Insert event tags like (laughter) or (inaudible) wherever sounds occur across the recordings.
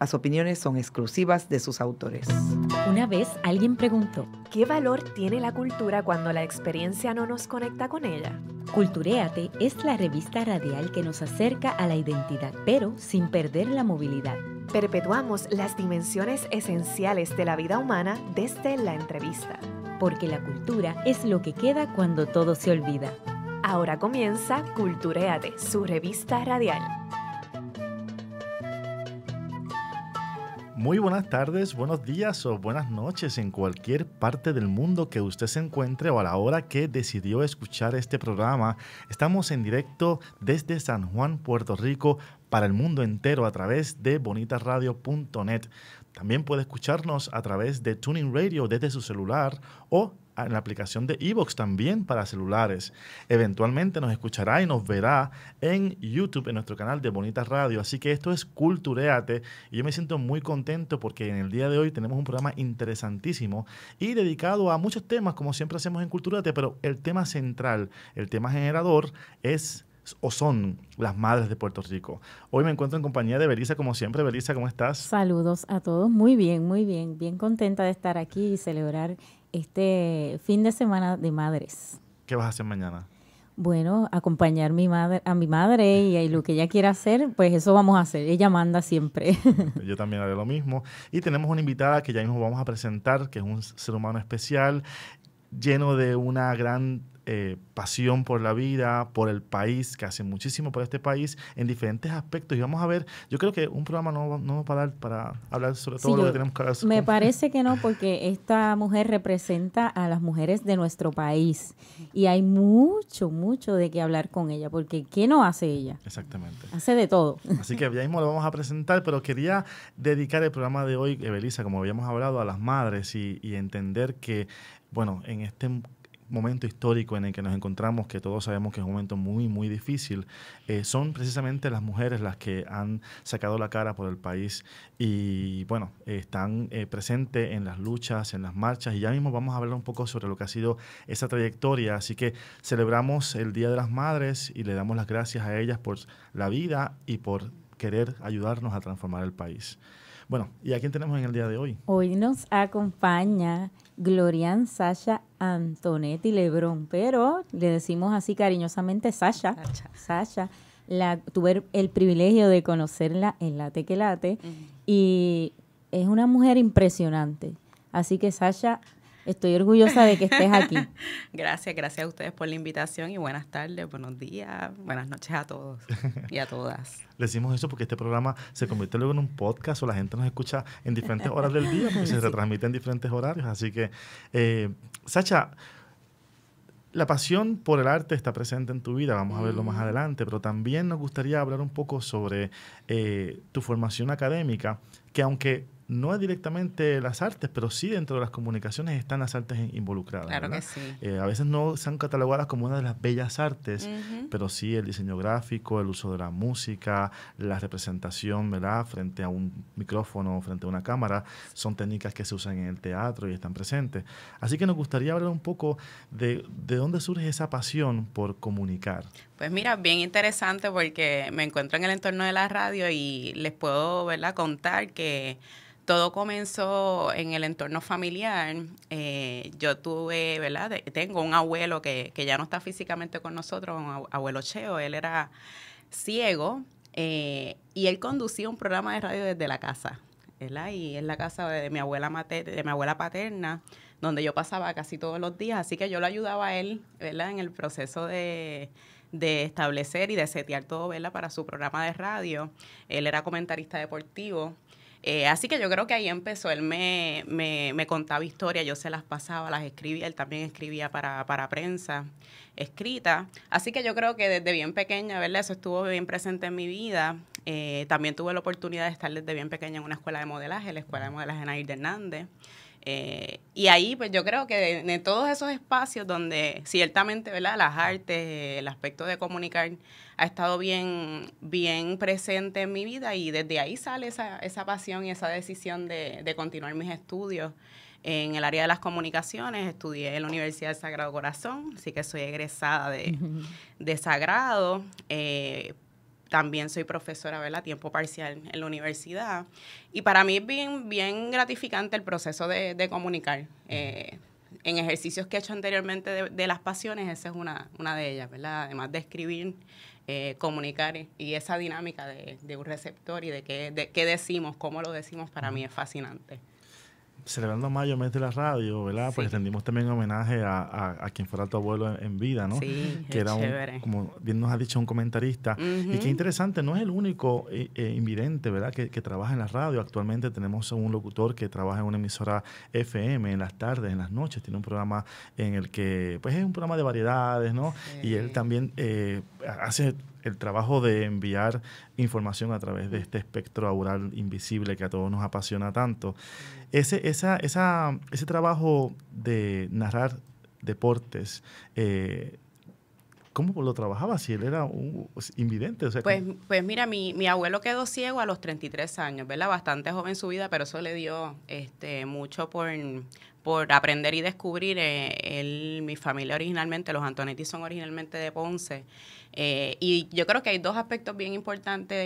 Las opiniones son exclusivas de sus autores. Una vez alguien preguntó, ¿qué valor tiene la cultura cuando la experiencia no nos conecta con ella? Culturéate es la revista radial que nos acerca a la identidad, pero sin perder la movilidad. Perpetuamos las dimensiones esenciales de la vida humana desde la entrevista. Porque la cultura es lo que queda cuando todo se olvida. Ahora comienza Culturéate, su revista radial. Muy buenas tardes, buenos días o buenas noches en cualquier parte del mundo que usted se encuentre o a la hora que decidió escuchar este programa. Estamos en directo desde San Juan, Puerto Rico, para el mundo entero a través de bonitasradio.net. También puede escucharnos a través de Tuning Radio desde su celular o en la aplicación de Evox también para celulares. Eventualmente nos escuchará y nos verá en YouTube, en nuestro canal de Bonita Radio. Así que esto es Cultureate y yo me siento muy contento porque en el día de hoy tenemos un programa interesantísimo y dedicado a muchos temas, como siempre hacemos en Culturate, pero el tema central, el tema generador es o son las madres de Puerto Rico. Hoy me encuentro en compañía de Belisa, como siempre. Belisa, ¿cómo estás? Saludos a todos. Muy bien, muy bien. Bien contenta de estar aquí y celebrar este fin de semana de madres. ¿Qué vas a hacer mañana? Bueno, acompañar mi madre, a mi madre y, y, lo que ella quiera hacer, pues eso vamos a hacer. Ella manda siempre. (laughs) Yo también haré lo mismo. Y tenemos una invitada que ya mismo vamos a presentar, que es un ser humano especial, lleno de una gran eh, pasión por la vida, por el país, que hace muchísimo por este país, en diferentes aspectos. Y vamos a ver, yo creo que un programa no, no va a dar para hablar sobre todo lo que tenemos que hablar. Me parece que no, porque esta mujer representa a las mujeres de nuestro país. Y hay mucho, mucho de qué hablar con ella, porque ¿qué no hace ella? Exactamente. Hace de todo. Así que ya mismo lo vamos a presentar, pero quería dedicar el programa de hoy, Evelisa, como habíamos hablado, a las madres y, y entender que, bueno, en este momento histórico en el que nos encontramos, que todos sabemos que es un momento muy, muy difícil, eh, son precisamente las mujeres las que han sacado la cara por el país y, bueno, están eh, presentes en las luchas, en las marchas y ya mismo vamos a hablar un poco sobre lo que ha sido esa trayectoria. Así que celebramos el Día de las Madres y le damos las gracias a ellas por la vida y por querer ayudarnos a transformar el país. Bueno, ¿y a quién tenemos en el día de hoy? Hoy nos acompaña Glorian Sasha Antonetti Lebrón, pero le decimos así cariñosamente Sasha. Sasha. La, tuve el privilegio de conocerla en Late que Late y es una mujer impresionante. Así que Sasha, Estoy orgullosa de que estés aquí. (laughs) gracias, gracias a ustedes por la invitación y buenas tardes, buenos días, buenas noches a todos y a todas. (laughs) Le decimos eso porque este programa se convierte luego en un podcast o la gente nos escucha en diferentes horas del día porque se retransmite en diferentes horarios. Así que, eh, Sacha, la pasión por el arte está presente en tu vida, vamos a verlo más mm. adelante, pero también nos gustaría hablar un poco sobre eh, tu formación académica, que aunque no es directamente las artes, pero sí dentro de las comunicaciones están las artes involucradas. Claro que sí. Eh, a veces no se han catalogadas como una de las bellas artes, pero sí el diseño gráfico, el uso de la música, la representación, ¿verdad? Frente a un micrófono, frente a una cámara, son técnicas que se usan en el teatro y están presentes. Así que nos gustaría hablar un poco de, de dónde surge esa pasión por comunicar. Pues mira, bien interesante porque me encuentro en el entorno de la radio y les puedo ¿verdad? contar que todo comenzó en el entorno familiar. Eh, yo tuve, ¿verdad? tengo un abuelo que, ya no está físicamente con nosotros, un abuelo Cheo, él era ciego eh, y él conducía un programa de radio desde la casa. ¿verdad? Y es la casa de mi abuela de mi abuela paterna, donde yo pasaba casi todos los días, así que yo lo ayudaba a él, ¿verdad? En el proceso de, de establecer y de setear todo, ¿verdad? Para su programa de radio. Él era comentarista deportivo. Eh, así que yo creo que ahí empezó. Él me, me, contaba historias, yo se las pasaba, las escribía. Él también escribía para, prensa escrita. Así que yo creo que desde bien pequeña, ¿verdad? Eso estuvo bien presente en mi vida. Eh, también tuve la oportunidad de estar desde bien pequeña en una escuela de modelaje, la escuela de modelaje Nair de Hernández. Eh, y ahí, pues yo creo que en todos esos espacios donde ciertamente, ¿verdad? Las artes, el aspecto de comunicar ha estado bien, bien presente en mi vida y desde ahí sale esa, esa pasión y esa decisión de, continuar mis estudios en el área de las comunicaciones, estudié en la Universidad del Sagrado Corazón, así que soy egresada de, de Sagrado, eh, también soy profesora, ¿verdad? Tiempo parcial en la universidad. Y para mí es bien, gratificante el proceso de, comunicar. Eh, en ejercicios que he hecho anteriormente de, las pasiones, esa es una, una, de ellas, ¿verdad? Además de escribir, eh, comunicar y esa dinámica de, de, un receptor y de qué, de qué decimos, cómo lo decimos, para mí es fascinante celebrando mayo, mes de la radio, ¿verdad? Pues rendimos también homenaje a, quien fuera tu abuelo en, vida, ¿no? Sí, que era un, como bien nos ha dicho un comentarista. Y qué interesante, no es el único eh, eh, invidente, ¿verdad? Que, trabaja en la radio. Actualmente tenemos un locutor que trabaja en una emisora FM en las tardes, en las noches. Tiene un programa en el que, pues es un programa de variedades, ¿no? Y él también eh, hace el trabajo de enviar información a través de este espectro aural invisible que a todos nos apasiona tanto. Ese, esa, esa, ese trabajo de narrar deportes, eh, ¿cómo lo trabajaba si él era un pues, invidente? Pues, pues, mira, mi, mi, abuelo quedó ciego a los 33 años, ¿verdad? Bastante joven su vida, pero eso le dio este, mucho por, por aprender y descubrir. Eh, mi familia originalmente, los Antonetti son originalmente de Ponce. Eh, y yo creo que hay dos aspectos bien importantes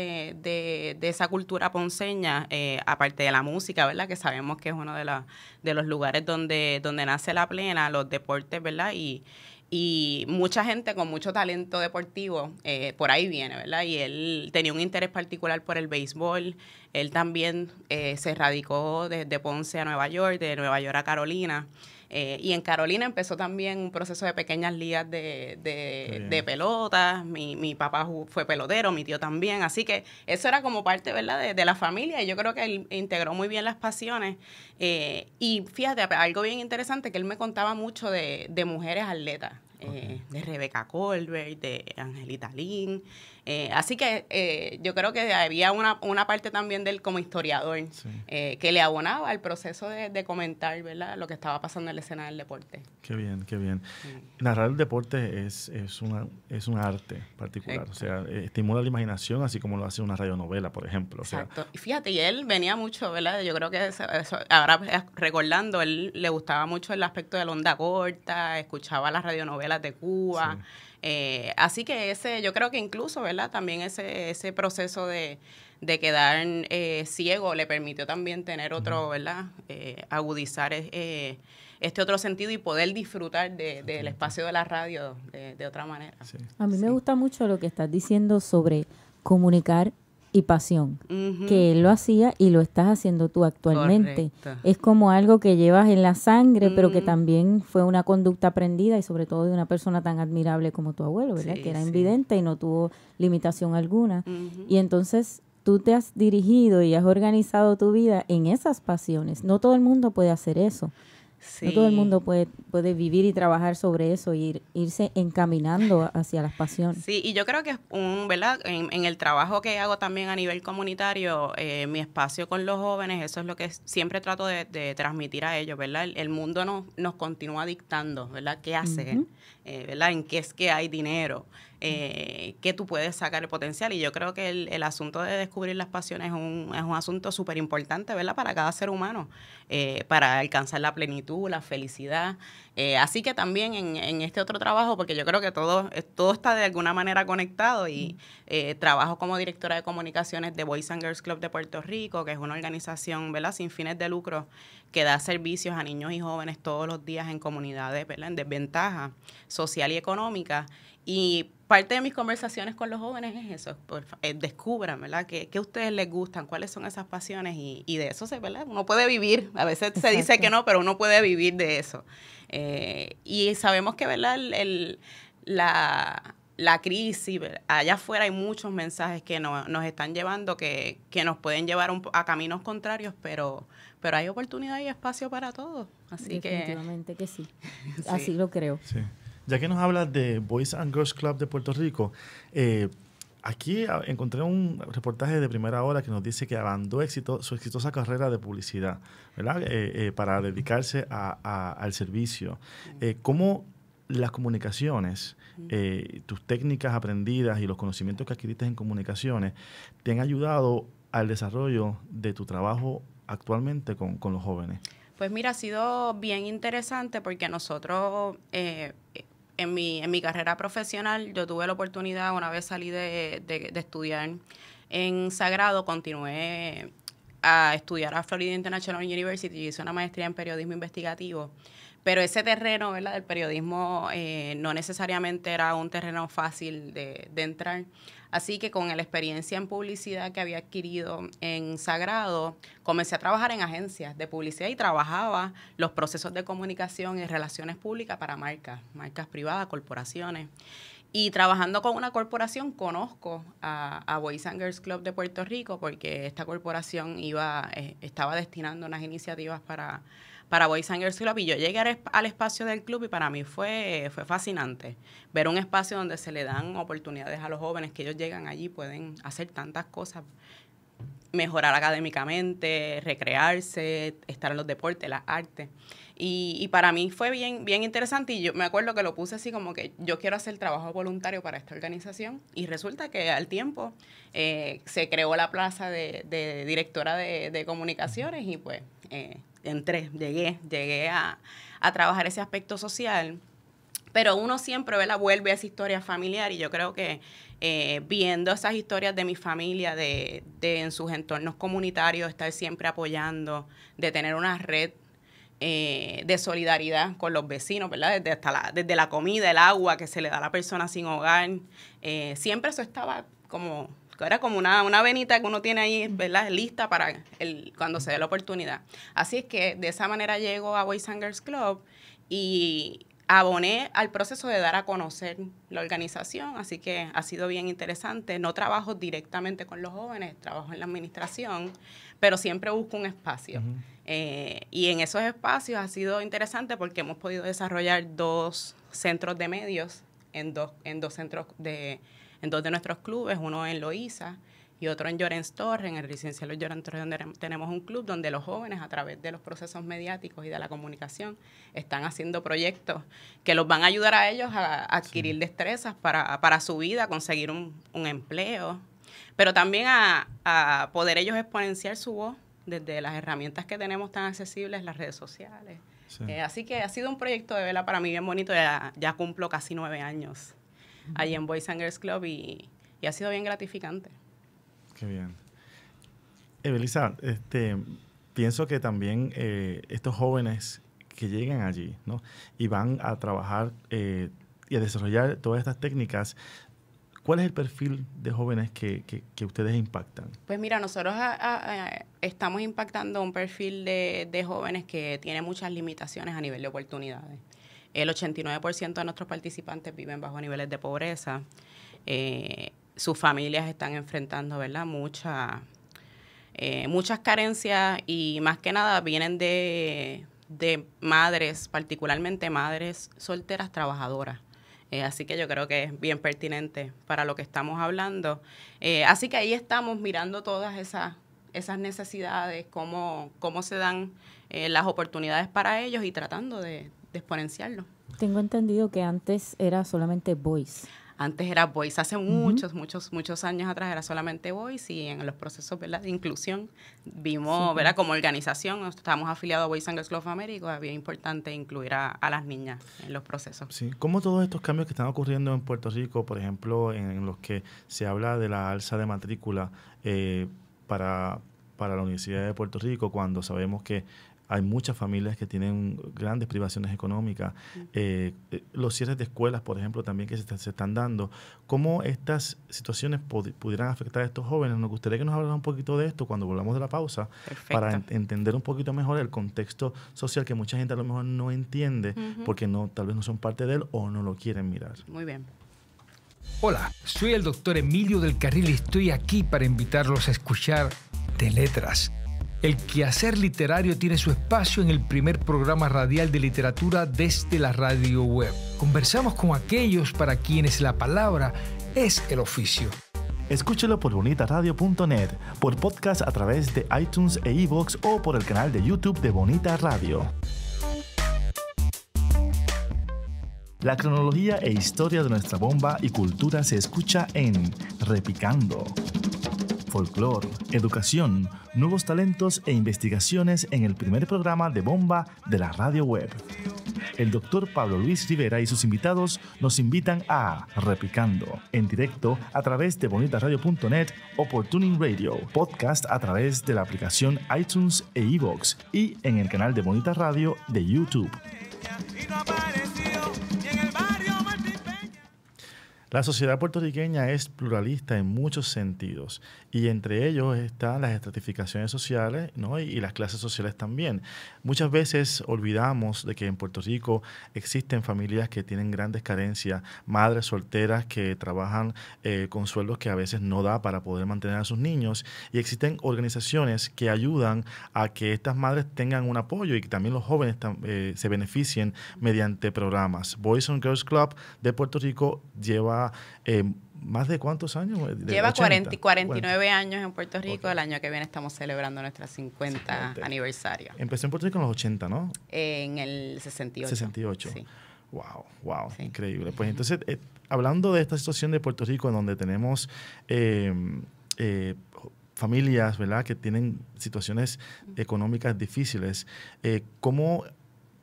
de, esa cultura ponceña, eh, aparte de la música, ¿verdad? Que sabemos que es uno de, la, de los lugares donde, donde nace la plena, los deportes, ¿verdad? Y, y mucha gente con mucho talento deportivo por ahí viene, ¿verdad? Y él tenía un interés particular por el béisbol, él también eh, se radicó desde Ponce a Nueva York, de Nueva York a Carolina. Eh, y en Carolina empezó también un proceso de pequeñas ligas de, de, pelotas. Mi, mi, papá fue pelotero, mi tío también. Así que eso era como parte, ¿verdad?, de, la familia. Y yo creo que él integró muy bien las pasiones. Eh, y fíjate, algo bien interesante que él me contaba mucho de, mujeres atletas. de Rebeca Colbert, de Angelita Lynn, eh, así que eh, yo creo que había una, parte también del como historiador eh, que le abonaba al proceso de, comentar ¿verdad? lo que estaba pasando en la escena del deporte. Qué bien, qué bien. Narrar el deporte es, es, una, es un arte particular, o sea, estimula la imaginación así como lo hace una radionovela, por ejemplo. Exacto. Y fíjate, y él venía mucho, ¿verdad? Yo creo que ahora recordando, él le gustaba mucho el aspecto de la onda corta, escuchaba las radionovelas de Cuba. Eh, así que ese, yo creo que incluso, ¿verdad? También ese, ese proceso de, quedar eh, ciego le permitió también tener otro, ¿verdad? Eh, agudizar este otro sentido y poder disfrutar del espacio de la radio de, otra manera. A mí me gusta mucho lo que estás diciendo sobre comunicar y pasión, que él lo hacía y lo estás haciendo tú actualmente. Es como algo que llevas en la sangre, pero que también fue una conducta aprendida y sobre todo de una persona tan admirable como tu abuelo, ¿verdad? que era invidente y no tuvo limitación alguna. Y entonces tú te has dirigido y has organizado tu vida en esas pasiones. No todo el mundo puede hacer eso. No todo el mundo puede, puede vivir y trabajar sobre eso y ir, irse encaminando hacia las pasiones. Sí, y yo creo que es un, ¿verdad? En, el trabajo que hago también a nivel comunitario, eh, mi espacio con los jóvenes, eso es lo que siempre trato de, transmitir a ellos, ¿verdad? El, mundo nos, nos continúa dictando, ¿verdad? ¿Qué hacen? Eh, ¿Verdad? ¿En qué es que hay dinero? Eh, que tú puedes sacar el potencial. Y yo creo que el, asunto de descubrir las pasiones es un, asunto súper importante, ¿verdad? Para cada ser humano, eh, para alcanzar la plenitud, la felicidad. Eh, así que también en, este otro trabajo, porque yo creo que todo, todo está de alguna manera conectado y trabajo como directora de comunicaciones de Boys and Girls Club de Puerto Rico, que es una organización, Sin fines de lucro que da servicios a niños y jóvenes todos los días en comunidades, ¿verdad? En desventaja social y económica. Y parte de mis conversaciones con los jóvenes es eso, por, eh, descubran, ¿verdad? ¿Qué, a ustedes les gustan? ¿Cuáles son esas pasiones? Y, de eso se, ¿verdad? Uno puede vivir, a veces se dice que no, pero uno puede vivir de eso. Eh, y sabemos que, ¿verdad? la, crisis, allá afuera hay muchos mensajes que nos están llevando, que, nos pueden llevar a caminos contrarios, pero, pero hay oportunidad y espacio para todos. Así Definitivamente que, sí. (laughs) sí. Así lo creo. Sí ya que nos hablas de Boys and Girls Club de Puerto Rico, eh, aquí encontré un reportaje de primera hora que nos dice que abandonó su exitosa carrera de publicidad, eh, eh, para dedicarse al servicio. ¿Cómo las comunicaciones, tus técnicas aprendidas y los conocimientos que adquiriste en comunicaciones te han ayudado al desarrollo de tu trabajo actualmente con, los jóvenes? Pues mira, ha sido bien interesante porque nosotros en mi, en mi carrera profesional yo tuve la oportunidad, una vez salí de, de, de estudiar en Sagrado, continué a estudiar a Florida International University, y hice una maestría en periodismo investigativo, pero ese terreno, ¿verdad?, del periodismo eh, no necesariamente era un terreno fácil de entrar. Así que con la experiencia en publicidad que había adquirido en Sagrado, comencé a trabajar en agencias de publicidad y trabajaba los procesos de comunicación y relaciones públicas para marcas, marcas privadas, corporaciones. Y trabajando con una corporación, conozco a, Boys and Girls Club de Puerto Rico, porque esta corporación iba, eh, estaba destinando unas iniciativas para, para Boys and Girls Club. Y yo llegué al, al espacio del club y para mí fue, fue fascinante ver un espacio donde se le dan oportunidades a los jóvenes, que ellos llegan allí, pueden hacer tantas cosas mejorar académicamente, recrearse, estar en los deportes, las artes. Y, y, para mí fue bien, bien interesante y yo me acuerdo que lo puse así como que yo quiero hacer trabajo voluntario para esta organización y resulta que al tiempo eh, se creó la plaza de, directora de, comunicaciones y pues eh, entré, llegué, llegué a, a trabajar ese aspecto social pero uno siempre la vuelve a esa historia familiar y yo creo que eh, viendo esas historias de mi familia, de, en sus entornos comunitarios, estar siempre apoyando, de tener una red eh, de solidaridad con los vecinos, ¿verdad? Desde, la, comida, el agua que se le da a la persona sin hogar. Eh, siempre eso estaba como era como una, una, venita que uno tiene ahí, ¿verdad? Lista para el, cuando se dé la oportunidad. Así es que de esa manera llego a Boys and Girls Club y, aboné al proceso de dar a conocer la organización, así que ha sido bien interesante. No trabajo directamente con los jóvenes, trabajo en la administración, pero siempre busco un espacio. Eh, y en esos espacios ha sido interesante porque hemos podido desarrollar dos centros de medios en dos, centros de, en dos de nuestros clubes, uno en Loíza y otro en Llorens Torre, en el licenciado Llorens Torres, donde tenemos un club donde los jóvenes a través de los procesos mediáticos y de la comunicación están haciendo proyectos que los van a ayudar a ellos a, adquirir destrezas para, su vida, conseguir un, empleo, pero también a, poder ellos exponenciar su voz desde las herramientas que tenemos tan accesibles, las redes sociales. Eh, así que ha sido un proyecto de vela para mí bien bonito, ya, cumplo casi nueve años allí en Boys and Girls Club y ha sido bien gratificante. Qué bien. Evelisa, este, pienso que también eh, estos jóvenes que llegan allí ¿no? y van a trabajar eh, y a desarrollar todas estas técnicas, ¿cuál es el perfil de jóvenes que, ustedes impactan? Pues mira, nosotros ah, ah, ah, estamos impactando un perfil de, de jóvenes que tiene muchas limitaciones a nivel de oportunidades. El 89% de nuestros participantes viven bajo niveles de pobreza. Eh, sus familias están enfrentando, eh, muchas carencias y más que nada vienen de, de madres, particularmente madres solteras trabajadoras. Eh, así que yo creo que es bien pertinente para lo que estamos hablando. Eh, así que ahí estamos mirando todas esas, esas necesidades, cómo, cómo se dan las oportunidades para ellos y tratando de, de exponenciarlo. Tengo entendido que antes era solamente voice. Antes era Voice, hace muchos, muchos, muchos años atrás era solamente Voice y en los procesos ¿verdad? de inclusión vimos, ¿verdad? Como organización, estamos afiliados a Voice Angels Club of America, pues, había importante incluir a, las niñas en los procesos. Sí, ¿cómo todos estos cambios que están ocurriendo en Puerto Rico, por ejemplo, en, los que se habla de la alza de matrícula eh, para para la Universidad de Puerto Rico cuando sabemos que hay muchas familias que tienen grandes privaciones económicas. Eh, eh, los cierres de escuelas, por ejemplo, también que se, están dando. ¿Cómo estas situaciones pudieran afectar a estos jóvenes? Nos gustaría que nos hablara un poquito de esto cuando volvamos de la pausa para entender un poquito mejor el contexto social que mucha gente a lo mejor no entiende porque no, tal vez no son parte de él o no lo quieren mirar. Muy bien. Hola, soy el doctor Emilio del Carril y estoy aquí para invitarlos a escuchar de letras el quehacer literario tiene su espacio en el primer programa radial de literatura desde la radio web. Conversamos con aquellos para quienes la palabra es el oficio. Escúchelo por bonitaradio.net, por podcast a través de iTunes e iVoox o por el canal de YouTube de Bonita Radio. La cronología e historia de nuestra bomba y cultura se escucha en Repicando folclore, educación, nuevos talentos e investigaciones en el primer programa de bomba de la radio web. El doctor Pablo Luis Rivera y sus invitados nos invitan a Repicando, en directo a través de bonitasradio.net o por Tuning Radio, podcast a través de la aplicación iTunes e iVoox y en el canal de Bonita Radio de YouTube. La sociedad puertorriqueña es pluralista en muchos sentidos y entre ellos están las estratificaciones sociales ¿no? y, las clases sociales también. Muchas veces olvidamos de que en Puerto Rico existen familias que tienen grandes carencias, madres solteras que trabajan eh, con sueldos que a veces no da para poder mantener a sus niños y existen organizaciones que ayudan a que estas madres tengan un apoyo y que también los jóvenes eh, se beneficien mediante programas. Boys and Girls Club de Puerto Rico lleva eh, más de cuántos años? lleva 49 años en Puerto Rico. El año que viene estamos celebrando nuestra 50 aniversario. Empezó en Puerto Rico en los 80, ¿no? En el 68. 68. Wow, wow, increíble. Pues entonces, eh, hablando de esta situación de Puerto Rico, en donde tenemos eh, familias ¿verdad? que tienen situaciones económicas difíciles, ¿cómo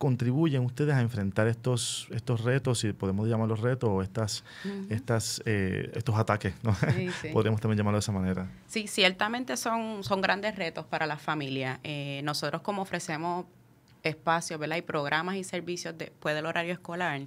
contribuyen ustedes a enfrentar estos, estos retos, si podemos llamarlos retos, o estas, estas, eh, estos ataques? ¿no? (laughs) Podríamos también llamarlo de esa manera. Sí, ciertamente son, son grandes retos para la familia. Eh, nosotros como ofrecemos espacios, ¿verdad? Y programas y servicios después del horario escolar,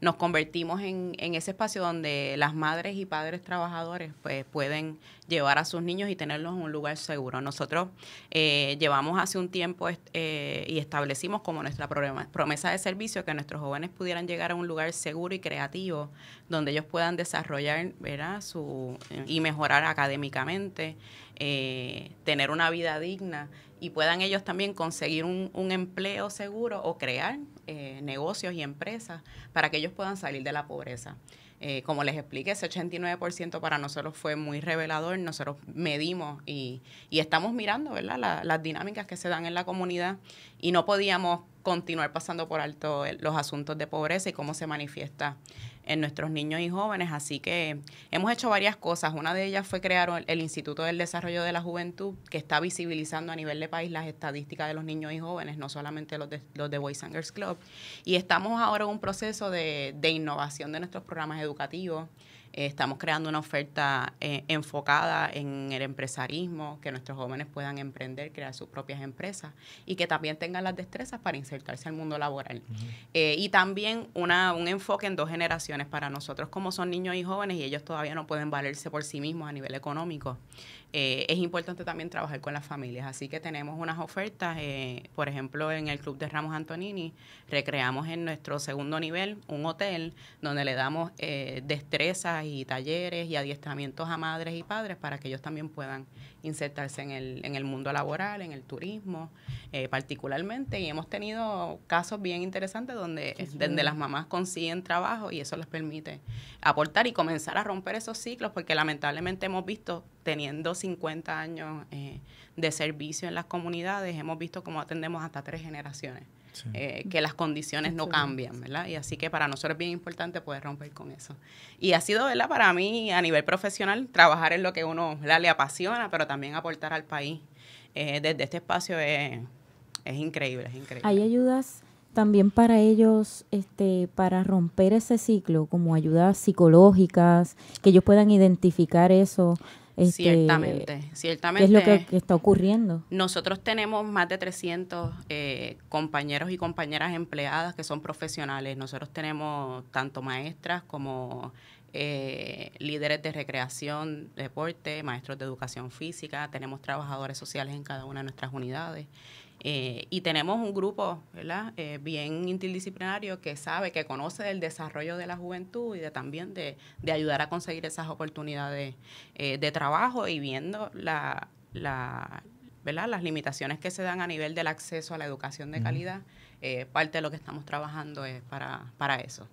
nos convertimos en, ese espacio donde las madres y padres trabajadores pues, pueden llevar a sus niños y tenerlos en un lugar seguro. Nosotros eh, llevamos hace un tiempo eh, y establecimos como nuestra promesa de servicio que nuestros jóvenes pudieran llegar a un lugar seguro y creativo donde ellos puedan desarrollar ¿verdad? Su, y mejorar académicamente, eh, tener una vida digna y puedan ellos también conseguir un, empleo seguro o crear eh, negocios y empresas para que ellos puedan salir de la pobreza. Eh, como les expliqué, ese 89% para nosotros fue muy revelador. Nosotros medimos y, estamos mirando ¿verdad? las dinámicas que se dan en la comunidad y no podíamos continuar pasando por alto los asuntos de pobreza y cómo se manifiesta en nuestros niños y jóvenes. Así que hemos hecho varias cosas. Una de ellas fue crear el Instituto del Desarrollo de la Juventud, que está visibilizando a nivel de país las estadísticas de los niños y jóvenes, no solamente los de, los Boys and Girls Club. Y estamos ahora en un proceso de, de innovación de nuestros programas educativos. Eh, estamos creando una oferta eh, enfocada en el empresarismo, que nuestros jóvenes puedan emprender, crear sus propias empresas y que también tengan las destrezas para insertarse al mundo laboral. Eh, y también una, un enfoque en dos generaciones para nosotros, como son niños y jóvenes y ellos todavía no pueden valerse por sí mismos a nivel económico. Eh, es importante también trabajar con las familias. Así que tenemos unas ofertas, eh, por ejemplo, en el Club de Ramos Antonini, recreamos en nuestro segundo nivel un hotel donde le damos eh, destrezas y talleres y adiestramientos a madres y padres para que ellos también puedan insertarse en el, en el mundo laboral, en el turismo, particularmente. Y hemos tenido casos bien interesantes donde, donde las mamás consiguen trabajo y eso les permite aportar y comenzar a romper esos ciclos, porque lamentablemente hemos visto teniendo 50 años eh, de servicio en las comunidades, hemos visto cómo atendemos hasta tres generaciones, eh, que las condiciones no cambian, ¿verdad? Y así que para nosotros es bien importante poder romper con eso. Y ha sido, ¿verdad? Para mí, a nivel profesional, trabajar en lo que uno le apasiona, pero también aportar al país eh, desde este espacio es, increíble, es increíble. Hay ayudas también para ellos, este, para romper ese ciclo, como ayudas psicológicas, que ellos puedan identificar eso ciertamente, este, ciertamente. ¿Qué es lo que, está ocurriendo? Nosotros tenemos más de 300 eh, compañeros y compañeras empleadas que son profesionales. Nosotros tenemos tanto maestras como eh, líderes de recreación, deporte, maestros de educación física, tenemos trabajadores sociales en cada una de nuestras unidades eh, y tenemos un grupo ¿verdad? Eh, bien interdisciplinario que sabe, que conoce del desarrollo de la juventud y de, también de, ayudar a conseguir esas oportunidades eh, de trabajo y viendo la, ¿verdad? las limitaciones que se dan a nivel del acceso a la educación de calidad. parte de lo que estamos trabajando es para, para eso.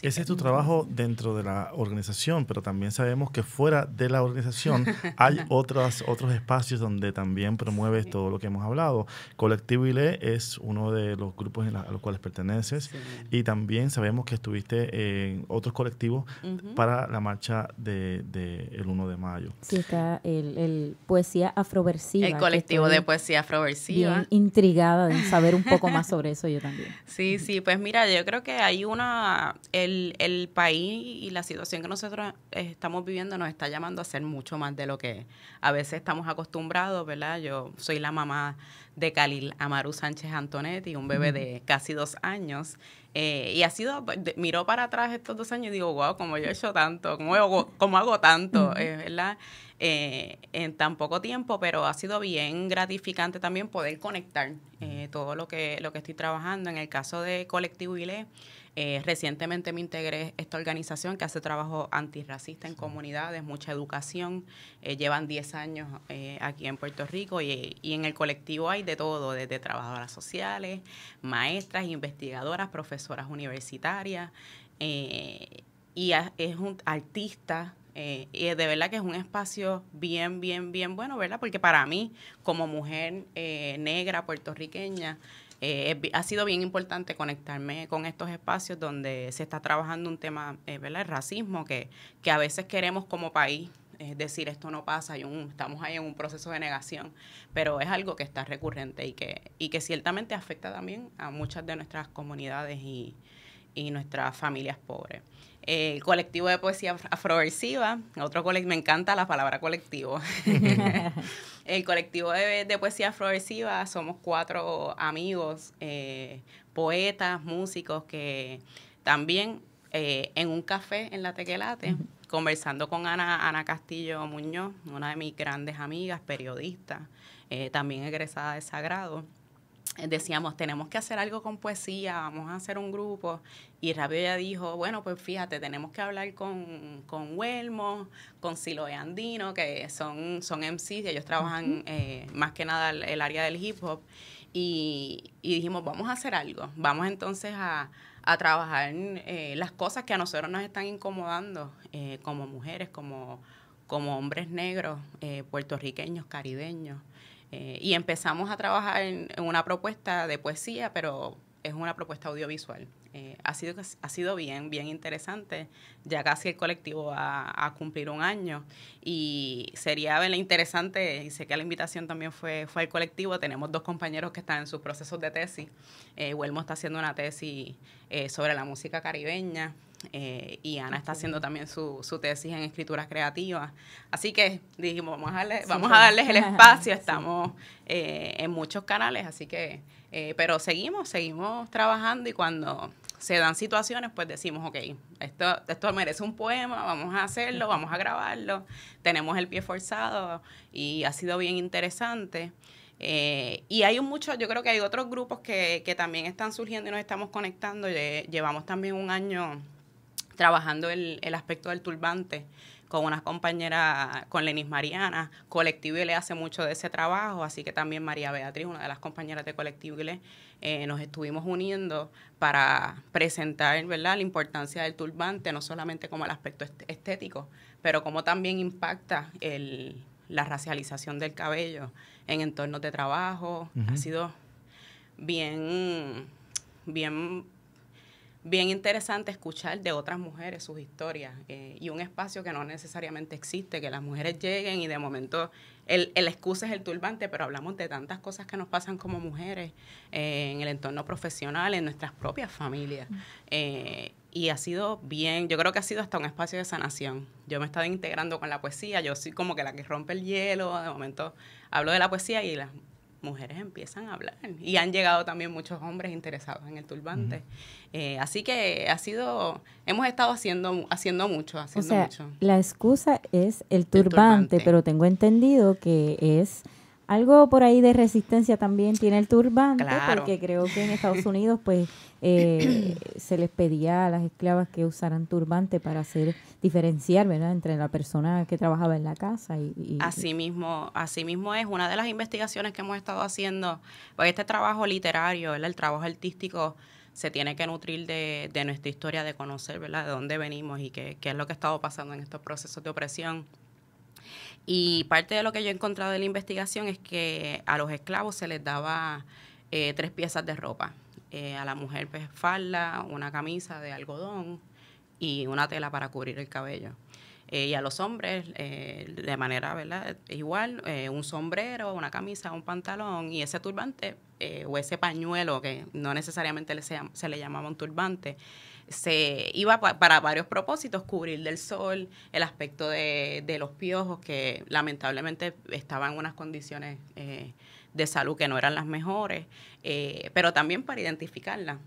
Ese es tu trabajo dentro de la organización, pero también sabemos que fuera de la organización (laughs) hay otras, otros espacios donde también promueves todo lo que hemos hablado. Colectivo ILE es uno de los grupos a los cuales perteneces y también sabemos que estuviste en otros colectivos para la marcha del de, 1 de mayo. Sí, está el, Poesía Afroversiva. El colectivo de Poesía Afroversiva. Bien intrigada de saber un poco más sobre eso yo también. Sí, sí, pues mira, yo creo que hay una el, país y la situación que nosotros eh, estamos viviendo nos está llamando a hacer mucho más de lo que a veces estamos acostumbrados, ¿verdad? Yo soy la mamá de Khalil Amaru Sánchez Antonetti, un bebé de casi dos años. Eh, y ha sido, miró para atrás estos dos años y digo, wow, ¿cómo yo he hecho tanto, cómo hago, hago tanto, eh, ¿verdad? en tan poco tiempo, pero ha sido bien gratificante también poder conectar todo lo que, lo que estoy trabajando. En el caso de Colectivo ILE, eh, recientemente me integré esta organización que hace trabajo antirracista en comunidades, mucha educación. Eh, llevan 10 años eh, aquí en Puerto Rico y, en el colectivo hay de todo, desde trabajadoras sociales, maestras, investigadoras, profesoras universitarias y es un artista. y de verdad que es un espacio bien, bien, bien bueno, ¿verdad? Porque para mí, como mujer negra puertorriqueña, eh, ha sido bien importante conectarme con estos espacios donde se está trabajando un tema, eh, El racismo, que, a veces queremos como país es eh, decir esto no pasa, y un, estamos ahí en un proceso de negación, pero es algo que está recurrente y que, y que ciertamente afecta también a muchas de nuestras comunidades y nuestras familias pobres el eh, colectivo de poesía afroversiva, otro me encanta la palabra colectivo. (laughs) (laughs) el colectivo de, poesía afroversiva somos cuatro amigos, eh, poetas, músicos que también eh, en un café en la Tequelate, conversando con Ana, Ana Castillo Muñoz, una de mis grandes amigas, periodista, también egresada de Sagrado eh, decíamos, tenemos que hacer algo con poesía, vamos a hacer un grupo. Y Rabio ya dijo, bueno, pues fíjate, tenemos que hablar con, con Huelmo, con Siloe Andino, que son, son MCs y ellos trabajan eh, más que nada el, área del hip hop. Y, y, dijimos, vamos a hacer algo, vamos entonces a, a trabajar eh, las cosas que a nosotros nos están incomodando eh, como mujeres, como, como hombres negros, puertorriqueños, caribeños. Eh, y empezamos a trabajar en, una propuesta de poesía, pero es una propuesta audiovisual. Eh, ha, sido, ha sido bien, bien interesante. Ya casi el colectivo va a cumplir un año y sería interesante, y sé que la invitación también fue, fue al colectivo, tenemos dos compañeros que están en sus procesos de tesis. Eh, Huelmo está haciendo una tesis eh, sobre la música caribeña eh, y Ana está haciendo también su, tesis en escrituras creativas. Así que dijimos, vamos a, darles el (laughs) espacio, estamos eh, en muchos canales, así que, eh, pero seguimos, seguimos trabajando y cuando se dan situaciones, pues decimos, ok, esto, esto merece un poema, vamos a hacerlo, vamos a grabarlo, tenemos el pie forzado y ha sido bien interesante. y hay un mucho, yo creo que hay otros grupos que, también están surgiendo y nos estamos conectando. llevamos también un año trabajando el, aspecto del turbante con una compañera con Lenis Mariana. Colectivo le hace mucho de ese trabajo, así que también María Beatriz, una de las compañeras de Colectivo eh, nos estuvimos uniendo para presentar ¿verdad? la importancia del turbante, no solamente como el aspecto estético, pero como también impacta el, la racialización del cabello en entornos de trabajo. Ha sido bien, bien bien interesante escuchar de otras mujeres sus historias eh, y un espacio que no necesariamente existe, que las mujeres lleguen y de momento el, excusa es el turbante, pero hablamos de tantas cosas que nos pasan como mujeres eh, en el entorno profesional, en nuestras propias familias. Mm. Eh, y ha sido bien, yo creo que ha sido hasta un espacio de sanación. Yo me he estado integrando con la poesía, yo soy como que la que rompe el hielo, de momento hablo de la poesía y la mujeres empiezan a hablar y han llegado también muchos hombres interesados en el turbante. Eh, así que ha sido, hemos estado haciendo, haciendo mucho, haciendo mucho. La excusa es el turbante, pero tengo entendido que es algo por ahí de resistencia también tiene el turbante, porque creo que en Estados Unidos pues eh, se les pedía a las esclavas que usaran turbante para hacer diferenciar, ¿verdad?, entre la persona que trabajaba en la casa y, así mismo, es una de las investigaciones que hemos estado haciendo, pues, este trabajo literario, el trabajo artístico se tiene que nutrir de, nuestra historia, de conocer, ¿verdad?, de dónde venimos y qué, qué es lo que ha estado pasando en estos procesos de opresión. Y parte de lo que yo he encontrado en la investigación es que a los esclavos se les daba eh, tres piezas de ropa. Eh, a la mujer, pues, falda, una camisa de algodón y una tela para cubrir el cabello. Eh, y a los hombres, de manera ¿verdad? igual, un sombrero, una camisa, un pantalón y ese turbante o ese pañuelo, que no necesariamente se, se le llamaba un turbante, se iba para varios propósitos, cubrir del sol, el aspecto de, de los piojos, que lamentablemente estaban en unas condiciones eh, de salud que no eran las mejores, eh, pero también para identificarla.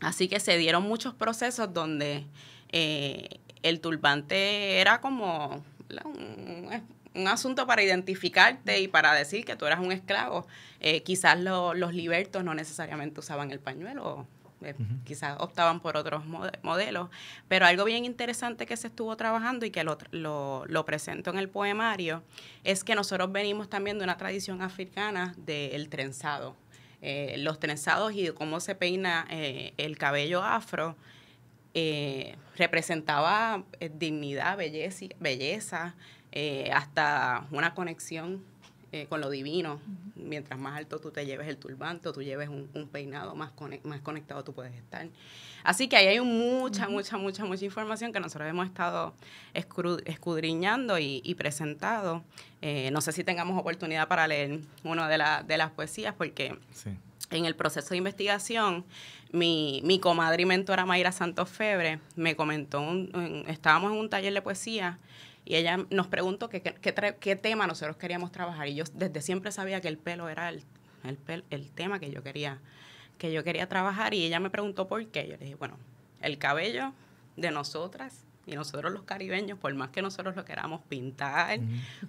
Así que se dieron muchos procesos donde eh, el turbante era como un, asunto para identificarte y para decir que tú eras un esclavo. quizás los libertos no necesariamente usaban el pañuelo eh, quizás optaban por otros modelos, pero algo bien interesante que se estuvo trabajando y que lo, presento en el poemario es que nosotros venimos también de una tradición africana del trenzado. Eh, los trenzados y cómo se peina eh, el cabello afro representaba dignidad, belleza, belleza hasta una conexión eh, con lo divino. Mientras más alto tú te lleves el turbante tú lleves un, un peinado, más, más conectado tú puedes estar. Así que ahí hay mucha, mucha, mucha, mucha información que nosotros hemos estado escudriñando y, y presentado. Eh, no sé si tengamos oportunidad para leer una de, de las poesías porque... En el proceso de investigación, mi, mi comadre y mentora Mayra Santos Febre me comentó, estábamos en un taller de poesía y ella nos preguntó qué tema nosotros queríamos trabajar y yo desde siempre sabía que el pelo era el, el, el tema que yo quería que yo quería trabajar y ella me preguntó por qué. Yo le dije, bueno, el cabello de nosotras y nosotros los caribeños, por más que nosotros lo queramos pintar,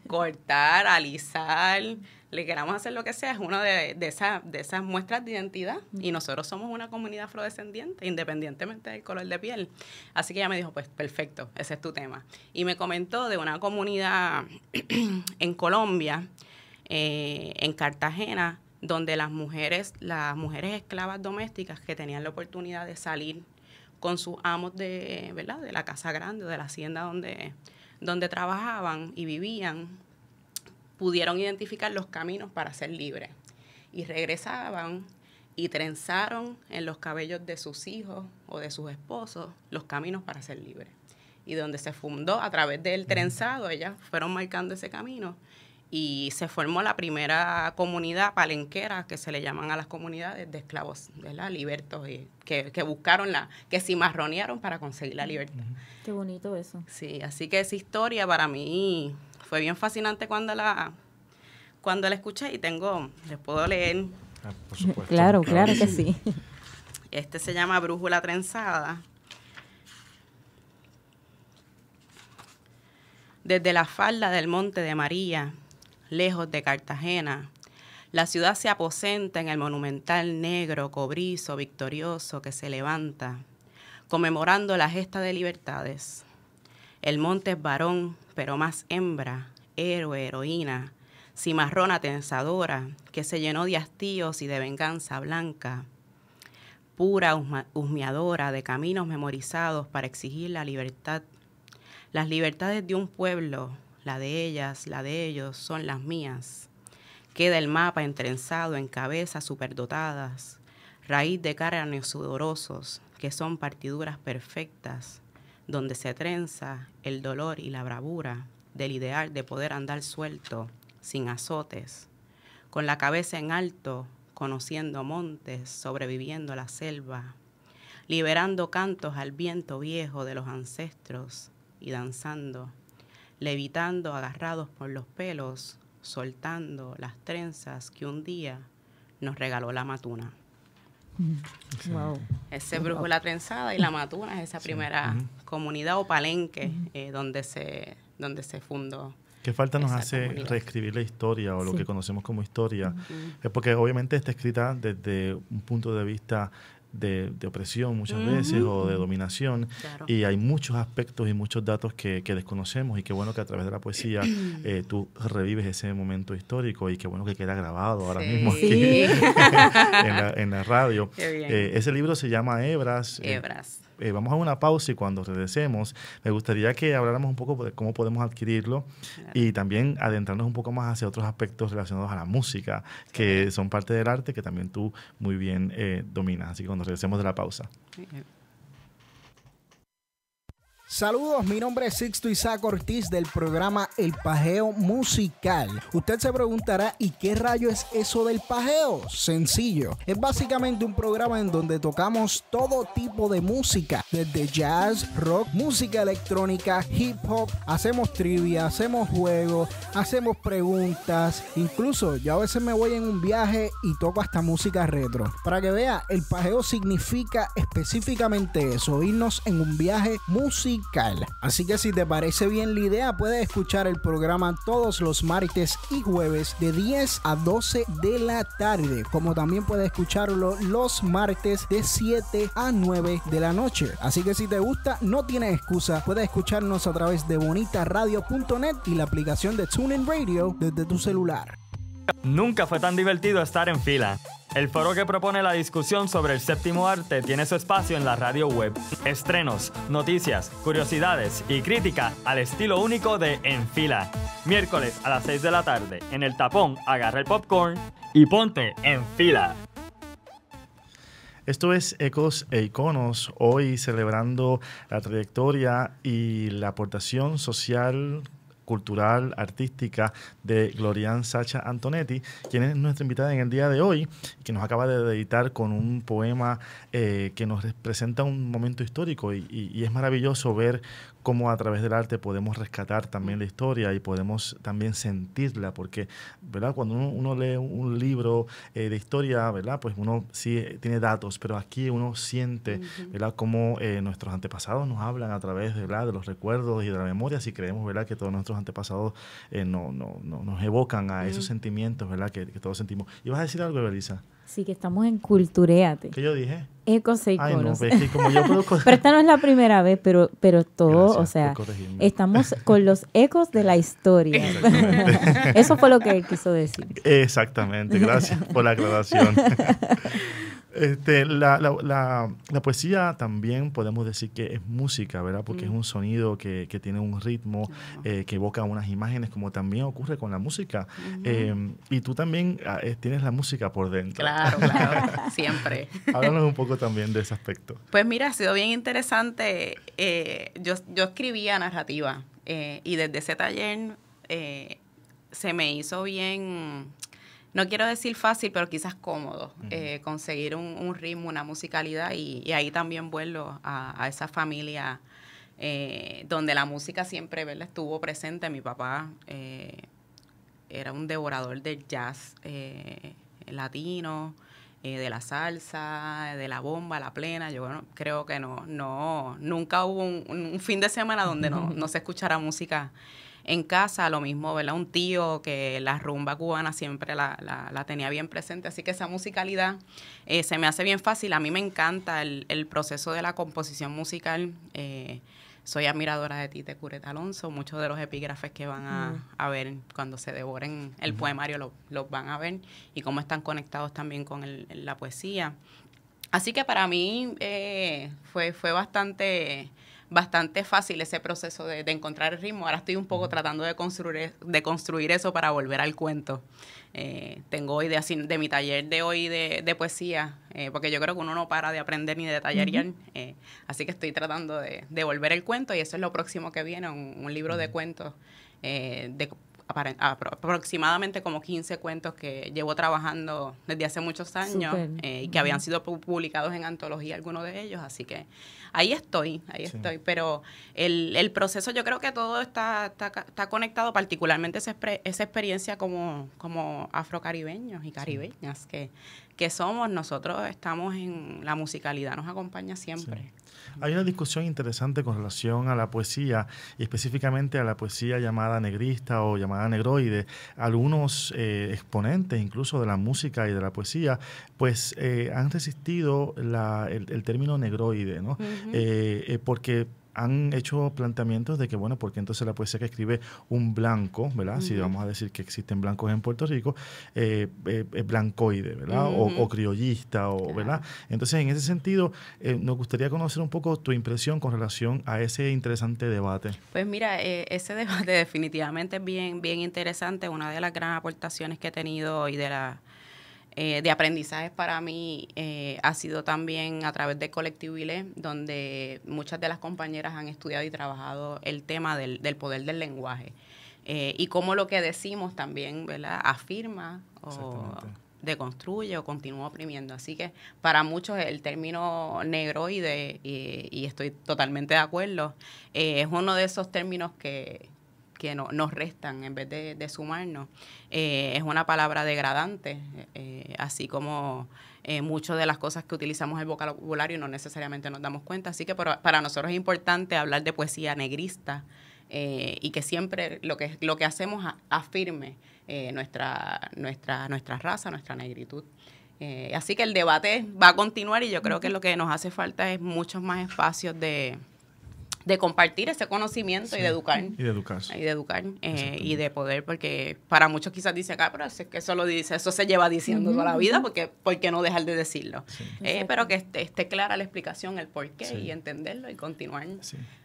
cortar, alisar, le queramos hacer lo que sea, es una de, de, de esas muestras de identidad. Y nosotros somos una comunidad afrodescendiente, independientemente del color de piel. Así que ella me dijo, pues perfecto, ese es tu tema. Y me comentó de una comunidad (clears throat) en Colombia, eh, en Cartagena, donde las mujeres, las mujeres esclavas domésticas que tenían la oportunidad de salir con sus amos de, de la casa grande, de la hacienda donde, donde trabajaban y vivían, pudieron identificar los caminos para ser libres. Y regresaban y trenzaron en los cabellos de sus hijos o de sus esposos los caminos para ser libres. Y donde se fundó a través del trenzado, ellas fueron marcando ese camino y se formó la primera comunidad palenquera que se le llaman a las comunidades de esclavos, ¿verdad? Libertos, y que, buscaron la, que se marronearon para conseguir la libertad. Qué bonito eso. Sí, así que esa historia para mí fue bien fascinante cuando la, cuando la escuché y tengo, les puedo leer. Ah, claro, claro que sí. (laughs) Este se llama Brújula Trenzada. Desde la falda del monte de María lejos de Cartagena, la ciudad se aposenta en el monumental negro, cobrizo, victorioso que se levanta, conmemorando la gesta de libertades. El monte es varón, pero más hembra, héroe, heroína, cimarrona tensadora, que se llenó de hastíos y de venganza blanca, pura husmeadora de caminos memorizados para exigir la libertad, las libertades de un pueblo la de ellas, la de ellos, son las mías. Queda el mapa entrenzado en cabezas superdotadas, raíz de cráneos sudorosos, que son partiduras perfectas, donde se trenza el dolor y la bravura del ideal de poder andar suelto, sin azotes, con la cabeza en alto, conociendo montes, sobreviviendo a la selva, liberando cantos al viento viejo de los ancestros y danzando levitando, agarrados por los pelos, soltando las trenzas que un día nos regaló la matuna. Mm. Wow. Ese la trenzada y la matuna es esa primera comunidad o palenque eh, donde, se, donde se fundó. ¿Qué falta nos hace reescribir la historia o lo que conocemos como historia? Es porque obviamente está escrita desde un punto de vista de, opresión muchas veces o de dominación. Y hay muchos aspectos y muchos datos que, desconocemos y qué bueno que a través de la poesía (clears throat) eh, tú revives ese momento histórico y qué bueno que queda grabado ahora mismo aquí (laughs) (laughs) en, la, radio. Eh, ese libro se llama Hebras. Eh, Hebras. Eh, vamos a una pausa y cuando regresemos, me gustaría que habláramos un poco de cómo podemos adquirirlo y también adentrarnos un poco más hacia otros aspectos relacionados a la música, que son parte del arte que también tú muy bien eh, dominas. Así que cuando regresemos de la pausa. Eh. Saludos, mi nombre es Sixto Isaac Ortiz del programa El Pajeo Musical. Usted se preguntará, ¿y qué rayo es eso del pajeo? Sencillo, es básicamente un programa en donde tocamos todo tipo de música, desde jazz, rock, música electrónica, hip hop, hacemos trivia, hacemos juegos, hacemos preguntas, incluso yo a veces me voy en un viaje y toco hasta música retro. Para que vea, el pajeo significa específicamente eso, irnos en un viaje musical Así que si te parece bien la idea, puedes escuchar el programa todos los martes y jueves de 10 a 12 de la tarde, como también puedes escucharlo los martes de 7 a 9 de la noche. Así que si te gusta, no tienes excusa, puedes escucharnos a través de bonitaradio.net y la aplicación de TuneIn Radio desde tu celular. Nunca fue tan divertido estar en fila. El foro que propone la discusión sobre el séptimo arte tiene su espacio en la radio web. Estrenos, noticias, curiosidades y crítica al estilo único de En Miércoles a las 6 de la tarde, en el tapón, agarra el popcorn y ponte en fila. Esto es Ecos e Iconos, hoy celebrando la trayectoria y la aportación social cultural, artística de Glorian Sacha Antonetti, quien es nuestra invitada en el día de hoy, que nos acaba de editar con un poema eh, que nos representa un momento histórico y es maravilloso ver cómo a través del arte podemos rescatar también la historia y podemos también sentirla, porque ¿verdad? cuando uno, lee un libro eh, de historia, ¿verdad? pues uno sí eh, tiene datos, pero aquí uno siente ¿verdad? cómo eh, nuestros antepasados nos hablan a través ¿verdad? de los recuerdos y de la memoria, si creemos ¿verdad? que todos nuestros antepasados no, no, no, nos evocan a esos sentimientos ¿verdad? Que, todos sentimos. ¿Y vas a decir algo, Belisa? Sí, que estamos en Culturéate. ¿Qué yo dije? Eco Ay, no, pues, como yo (laughs) pero esta no es la primera vez, pero, pero todo, o sea, estamos con los ecos de la historia. (laughs) Eso fue lo que quiso decir. Exactamente. Gracias por la aclaración. (laughs) Este, la, la, la, poesía también podemos decir que es música, ¿verdad? Porque es mm. un sonido que, que tiene un ritmo, eh, que evoca unas imágenes, como también ocurre con la música. Em, y tú también ah, eh, tienes la música por dentro. Claro, claro, (laughs) siempre. Háblanos un poco también de ese aspecto. Pues mira, ha sido bien interesante. Eh, yo, yo escribía narrativa y desde ese taller se me hizo bien no quiero decir fácil, pero quizás cómodo, eh, conseguir un, ritmo, una musicalidad y, ahí también vuelvo a, esa familia eh, donde la música siempre estuvo presente. Mi papá eh, era un devorador del jazz latino. de la salsa, de la bomba, la plena. Yo creo que no, no, nunca hubo un, fin de semana donde no (laughs) se escuchara música en casa, lo mismo, ¿verdad? Un tío que la rumba cubana siempre la, tenía bien presente, así que esa musicalidad eh, se me hace bien fácil, a mí me encanta el, proceso de la composición musical. Eh, soy admiradora de Tite Curet Alonso. Muchos de los epígrafes que van a, ver cuando se devoren el poemario los van a ver y cómo están conectados también con la poesía. Así que para mí eh, fue, fue bastante bastante fácil ese proceso de, encontrar el ritmo. Ahora estoy un poco tratando de construir, e, de construir eso para volver al cuento. Eh, tengo hoy de, mi taller de hoy de, poesía, eh, porque yo creo que uno no para de aprender ni de talleriar, eh, así que estoy tratando de, volver el cuento y eso es lo próximo que viene, un, libro de cuentos, de aproximadamente como 15 cuentos que llevo trabajando desde hace muchos años y que habían sido publicados en antología algunos de ellos, así que ahí estoy, ahí estoy. Pero el, el, proceso, yo creo que todo está, está, está conectado, particularmente esa, experiencia como, como afrocaribeños y caribeñas que, que somos. Nosotros estamos en la musicalidad, nos acompaña siempre. Hay una discusión interesante con relación a la poesía, y específicamente a la poesía llamada negrista o llamada negroide. Algunos eh, exponentes, incluso de la música y de la poesía, pues eh, han resistido el, término negroide, ¿no? Eh, porque han hecho planteamientos de que, bueno, porque entonces la poesía que escribe un blanco, ¿verdad? Si vamos a decir que existen blancos en Puerto Rico, eh, eh es blancoide, ¿verdad? o, criollista, o, ¿verdad? Entonces, en ese sentido, eh, nos gustaría conocer un poco tu impresión con relación a ese interesante debate. Pues mira, eh, ese (laughs) debate definitivamente es bien, bien interesante. Una de las grandes aportaciones que he tenido y de la eh, de aprendizajes para mí eh, ha sido también a través de Colectivile, donde muchas de las compañeras han estudiado y trabajado el tema del, poder del lenguaje eh, y cómo lo que decimos también ¿verdad? afirma o deconstruye o continúa oprimiendo. Así que para muchos el término negroide, y, y estoy totalmente de acuerdo, es uno de esos términos que, que no, nos restan en vez de, sumarnos. Eh, es una palabra degradante, eh, así como eh, muchas de las cosas que utilizamos el vocabulario no necesariamente nos damos cuenta. Así que para, para nosotros es importante hablar de poesía negrista y que siempre lo que, lo que hacemos afirme nuestra, nuestra, nuestra raza, nuestra negritud. así que el debate va a continuar y yo creo que lo que nos hace falta es muchos más espacios de, de compartir ese conocimiento y de educar. Y de Y de educar. Eh, y de poder, porque para muchos quizás dice acá pero que eso dice, eso se lleva diciendo toda la vida, porque ¿por qué no dejar de decirlo? Eh, pero que esté, clara la explicación, el por qué y entenderlo y continuar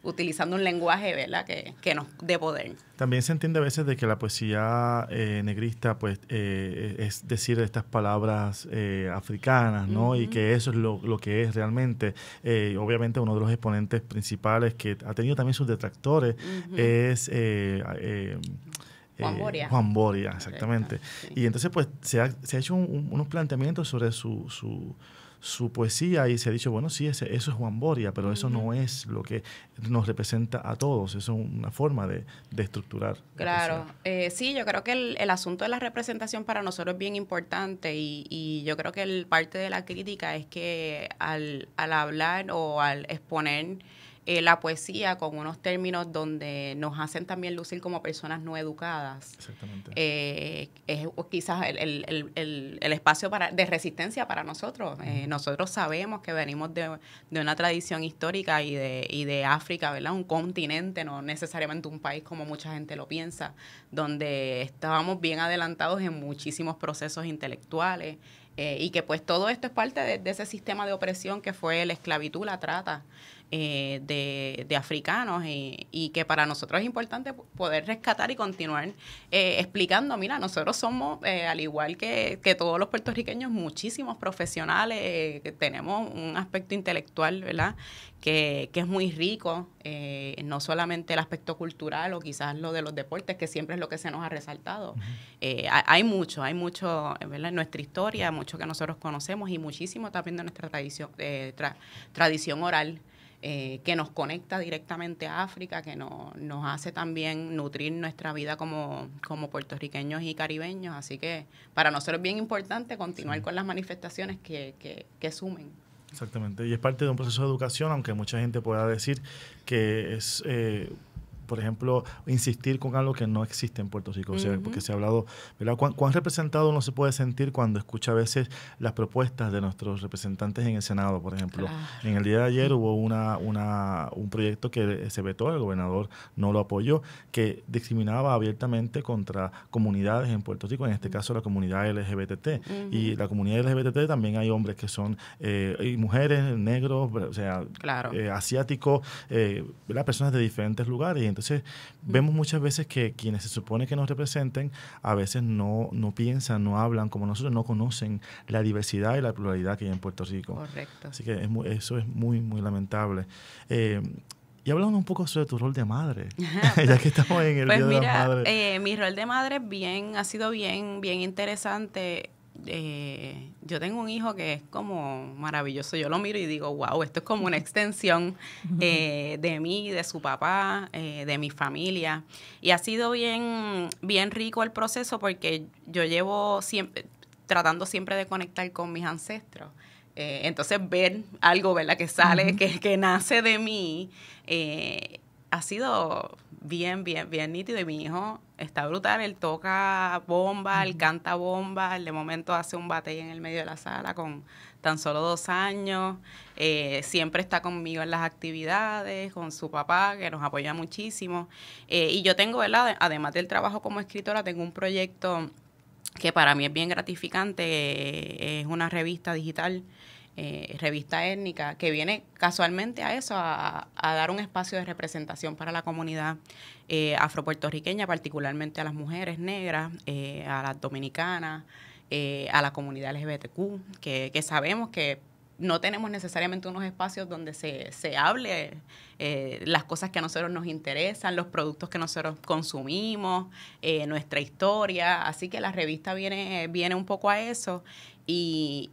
utilizando un lenguaje, ¿verdad?, que, nos de poder. También se entiende a veces de que la poesía eh, negrista, pues, eh, e, es decir estas palabras eh, africanas, ¿no? Y que eso es lo, que es realmente. obviamente uno de los exponentes principales que ha tenido también sus detractores es... Juan Boria. Juan Boria, exactamente. Y entonces, pues, se ha, se ha hecho unos planteamientos sobre su, su poesía y se ha dicho, bueno, sí, ese, eso es Juan Boria, pero eso no es lo que nos representa a todos, eso es una forma de, estructurar. Claro, eh, sí, yo creo que el, el, asunto de la representación para nosotros es bien importante y, y yo creo que el, parte de la crítica es que al, al hablar o al exponer eh, la poesía con unos términos donde nos hacen también lucir como personas no educadas. Exactamente. Eh, es quizás el, espacio para, de resistencia para nosotros. Eh, nosotros sabemos que venimos de, una tradición histórica y de, de África, ¿verdad? Un continente, no necesariamente un país como mucha gente lo piensa, donde estábamos bien adelantados en muchísimos procesos intelectuales. y que pues todo esto es parte de, de, ese sistema de opresión que fue la esclavitud, la trata, eh, de, africanos y, que para nosotros es importante poder rescatar y continuar eh, explicando, mira, nosotros somos, eh, al igual que, todos los puertorriqueños, muchísimos profesionales, que tenemos un aspecto intelectual, ¿verdad? Que, es muy rico, no solamente el aspecto cultural o quizás lo de los deportes, que siempre es lo que se nos ha resaltado. hay mucho, hay mucho, ¿verdad? En nuestra historia, mucho que nosotros conocemos y muchísimo también de nuestra tradición oral. Eh, que nos conecta directamente a África, que nos hace también nutrir nuestra vida como, puertorriqueños y caribeños. Así que para nosotros es bien importante continuar con las manifestaciones que, sumen. Exactamente, y es parte de un proceso de educación, aunque mucha gente pueda decir que es eh, por ejemplo, insistir con algo que no existe en Puerto Rico, O porque se ha hablado, ¿verdad? ¿Cuán, representado uno se puede sentir cuando escucha a veces las propuestas de nuestros representantes en el Senado, por ejemplo? En el día de ayer hubo una, una, un proyecto que se vetó, el gobernador no lo apoyó, que discriminaba abiertamente contra comunidades en Puerto Rico, en este caso la comunidad LGBT. Y la comunidad LGBT también hay hombres que son, eh, mujeres, negros, o sea, claro. Eh, asiáticos, eh, personas de diferentes lugares entonces, vemos muchas veces que quienes se supone que nos representen a veces no, no piensan, no hablan como nosotros, no conocen la diversidad y la pluralidad que hay en Puerto Rico. Correcto. Así que eso es muy, muy lamentable. Eh, y hablamos un poco sobre tu rol de madre, (laughs) (laughs) ya que estamos en el pues mira, de eh, mi rol de madre bien, ha sido bien, bien interesante eh, yo tengo un hijo que es como maravilloso. Yo lo miro y digo, wow, esto es como una extensión eh, de mí, de su papá, eh, de mi familia. Y ha sido bien, bien rico el proceso porque yo llevo siempre, tratando siempre de conectar con mis ancestros. entonces ver algo, ¿verdad? Que sale, que, que, nace de mí, ha sido bien, bien, bien nítido. Y mi hijo está brutal. Él toca bomba, él canta bomba. de momento hace un batey en el medio de la sala con tan solo dos años. Eh, siempre está conmigo en las actividades, con su papá, que nos apoya muchísimo. Eh, y yo tengo, Además del trabajo como escritora, tengo un proyecto que para mí es bien gratificante. Eh, es una revista digital eh, revista étnica, que viene casualmente a eso, a, dar un espacio de representación para la comunidad eh, afropuertorriqueña, particularmente a las mujeres negras, eh, a las dominicanas, eh, a la comunidad LGBTQ, que, sabemos que no tenemos necesariamente unos espacios donde se, se hable las cosas que a nosotros nos interesan, los productos que nosotros consumimos, nuestra historia. Así que la revista viene, viene un poco a eso y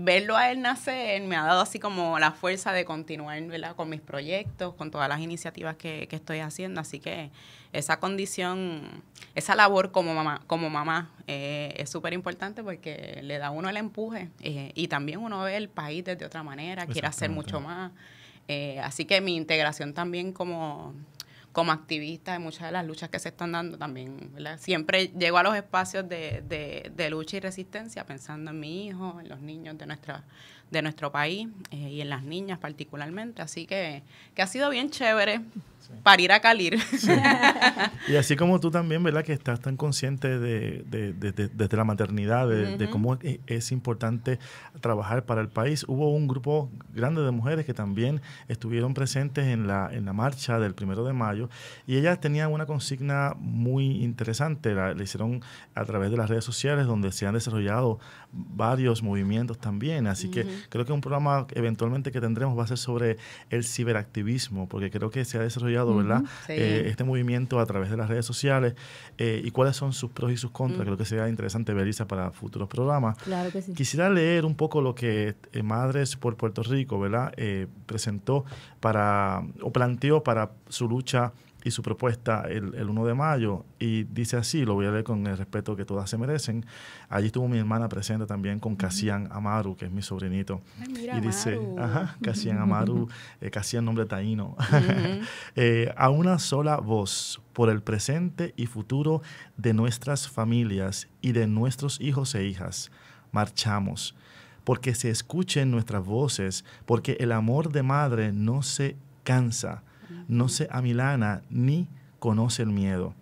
verlo a él nacer me ha dado así como la fuerza de continuar con mis proyectos, con todas las iniciativas que, estoy haciendo. Así que esa condición, esa labor como mamá, como mamá eh, es súper importante porque le da uno el empuje eh, y también uno ve el país desde otra manera, quiere hacer mucho más. Eh, así que mi integración también como como activista de muchas de las luchas que se están dando también, Siempre llego a los espacios de, de, lucha y resistencia pensando en mi hijo, en los niños de, nuestra, de nuestro país eh, y en las niñas particularmente. Así que, que ha sido bien chévere Parir para ir a Calir. (laughs) y así como tú también, ¿verdad? Que estás tan consciente de, de, la maternidad, de, cómo e, es, importante trabajar para el país. Hubo un grupo grande de mujeres que también estuvieron presentes en la, en la marcha del primero de mayo y ellas tenían una consigna muy interesante. La, hicieron a través de las redes sociales donde se han desarrollado varios movimientos también. Así que creo que un programa eventualmente que tendremos va a ser sobre el ciberactivismo, porque creo que se ha desarrollado ¿verdad? Eh, este movimiento a través de las redes sociales eh, y cuáles son sus pros y sus contras. Mm. Creo que sería interesante ver para futuros programas. Quisiera leer un poco lo que eh, Madres por Puerto Rico, ¿verdad? presentó para o planteó para su lucha su propuesta el, 1 de mayo. Y dice así, lo voy a leer con el respeto que todas se merecen. Allí estuvo mi hermana presente también con Casian Amaru, que es mi sobrinito. y dice, Amaru, (laughs) eh, nombre taíno. (laughs) Eh, a una sola voz por el presente y futuro de nuestras familias y de nuestros hijos e hijas. Marchamos porque se escuchen nuestras voces, porque el amor de madre no se cansa, no se amilana ni conoce el miedo.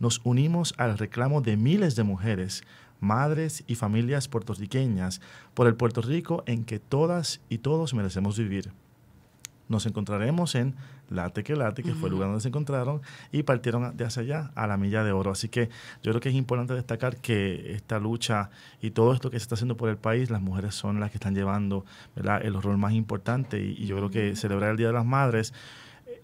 Nos unimos al reclamo de miles de mujeres, madres y familias puertorriqueñas por el Puerto Rico en que todas y todos merecemos vivir. Nos encontraremos en Late que Late, que fue el lugar donde se encontraron, y partieron de hacia allá a la milla de oro. Así que yo creo que es importante destacar que esta lucha y todo esto que se está haciendo por el país, las mujeres son las que están llevando el rol más importante. y yo creo que celebrar el Día de las Madres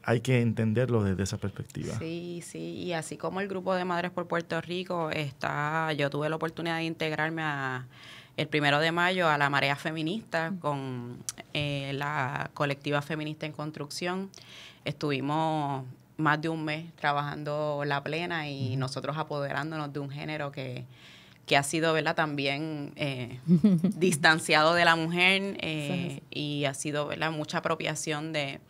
hay que entenderlo desde esa perspectiva. Sí, sí, y así como el grupo de Madres por Puerto Rico está, yo tuve la oportunidad de integrarme a el primero de mayo a la marea feminista con eh, la colectiva feminista en construcción. Estuvimos más de un mes trabajando la plena y nosotros apoderándonos de un género que, que ha sido también eh, (laughs) distanciado de la mujer eh, y ha sido mucha apropiación de,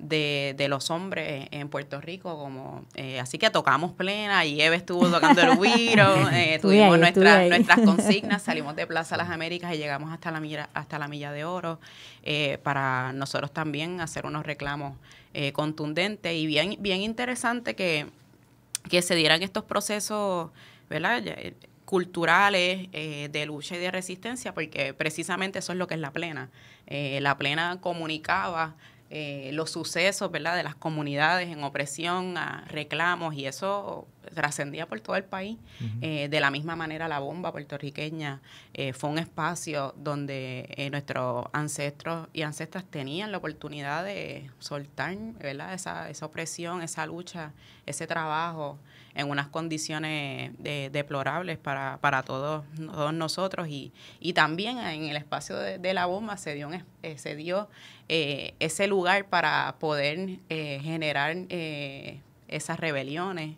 de, los hombres en Puerto Rico, como eh, así que tocamos plena y Eve estuvo tocando el Wiro, (laughs) eh, tuvimos nuestras (laughs) consignas, salimos de Plaza Las Américas y llegamos hasta la milla, hasta la milla de oro eh, para nosotros también hacer unos reclamos contundentes y bien, bien interesante que, que se dieran estos procesos, culturales de lucha y de resistencia, porque precisamente eso es lo que es la plena. la plena comunicaba eh, los sucesos, de las comunidades en opresión, a reclamos, y eso trascendía por todo el país. Eh, de la misma manera, la bomba puertorriqueña eh, fue un espacio donde nuestros ancestros y ancestras tenían la oportunidad de soltar, esa opresión, esa lucha, ese trabajo en unas condiciones de, deplorables para, para todos, nosotros y, también en el espacio de, la bomba se dio, eh, se dio eh, ese lugar para poder eh, generar esas rebeliones.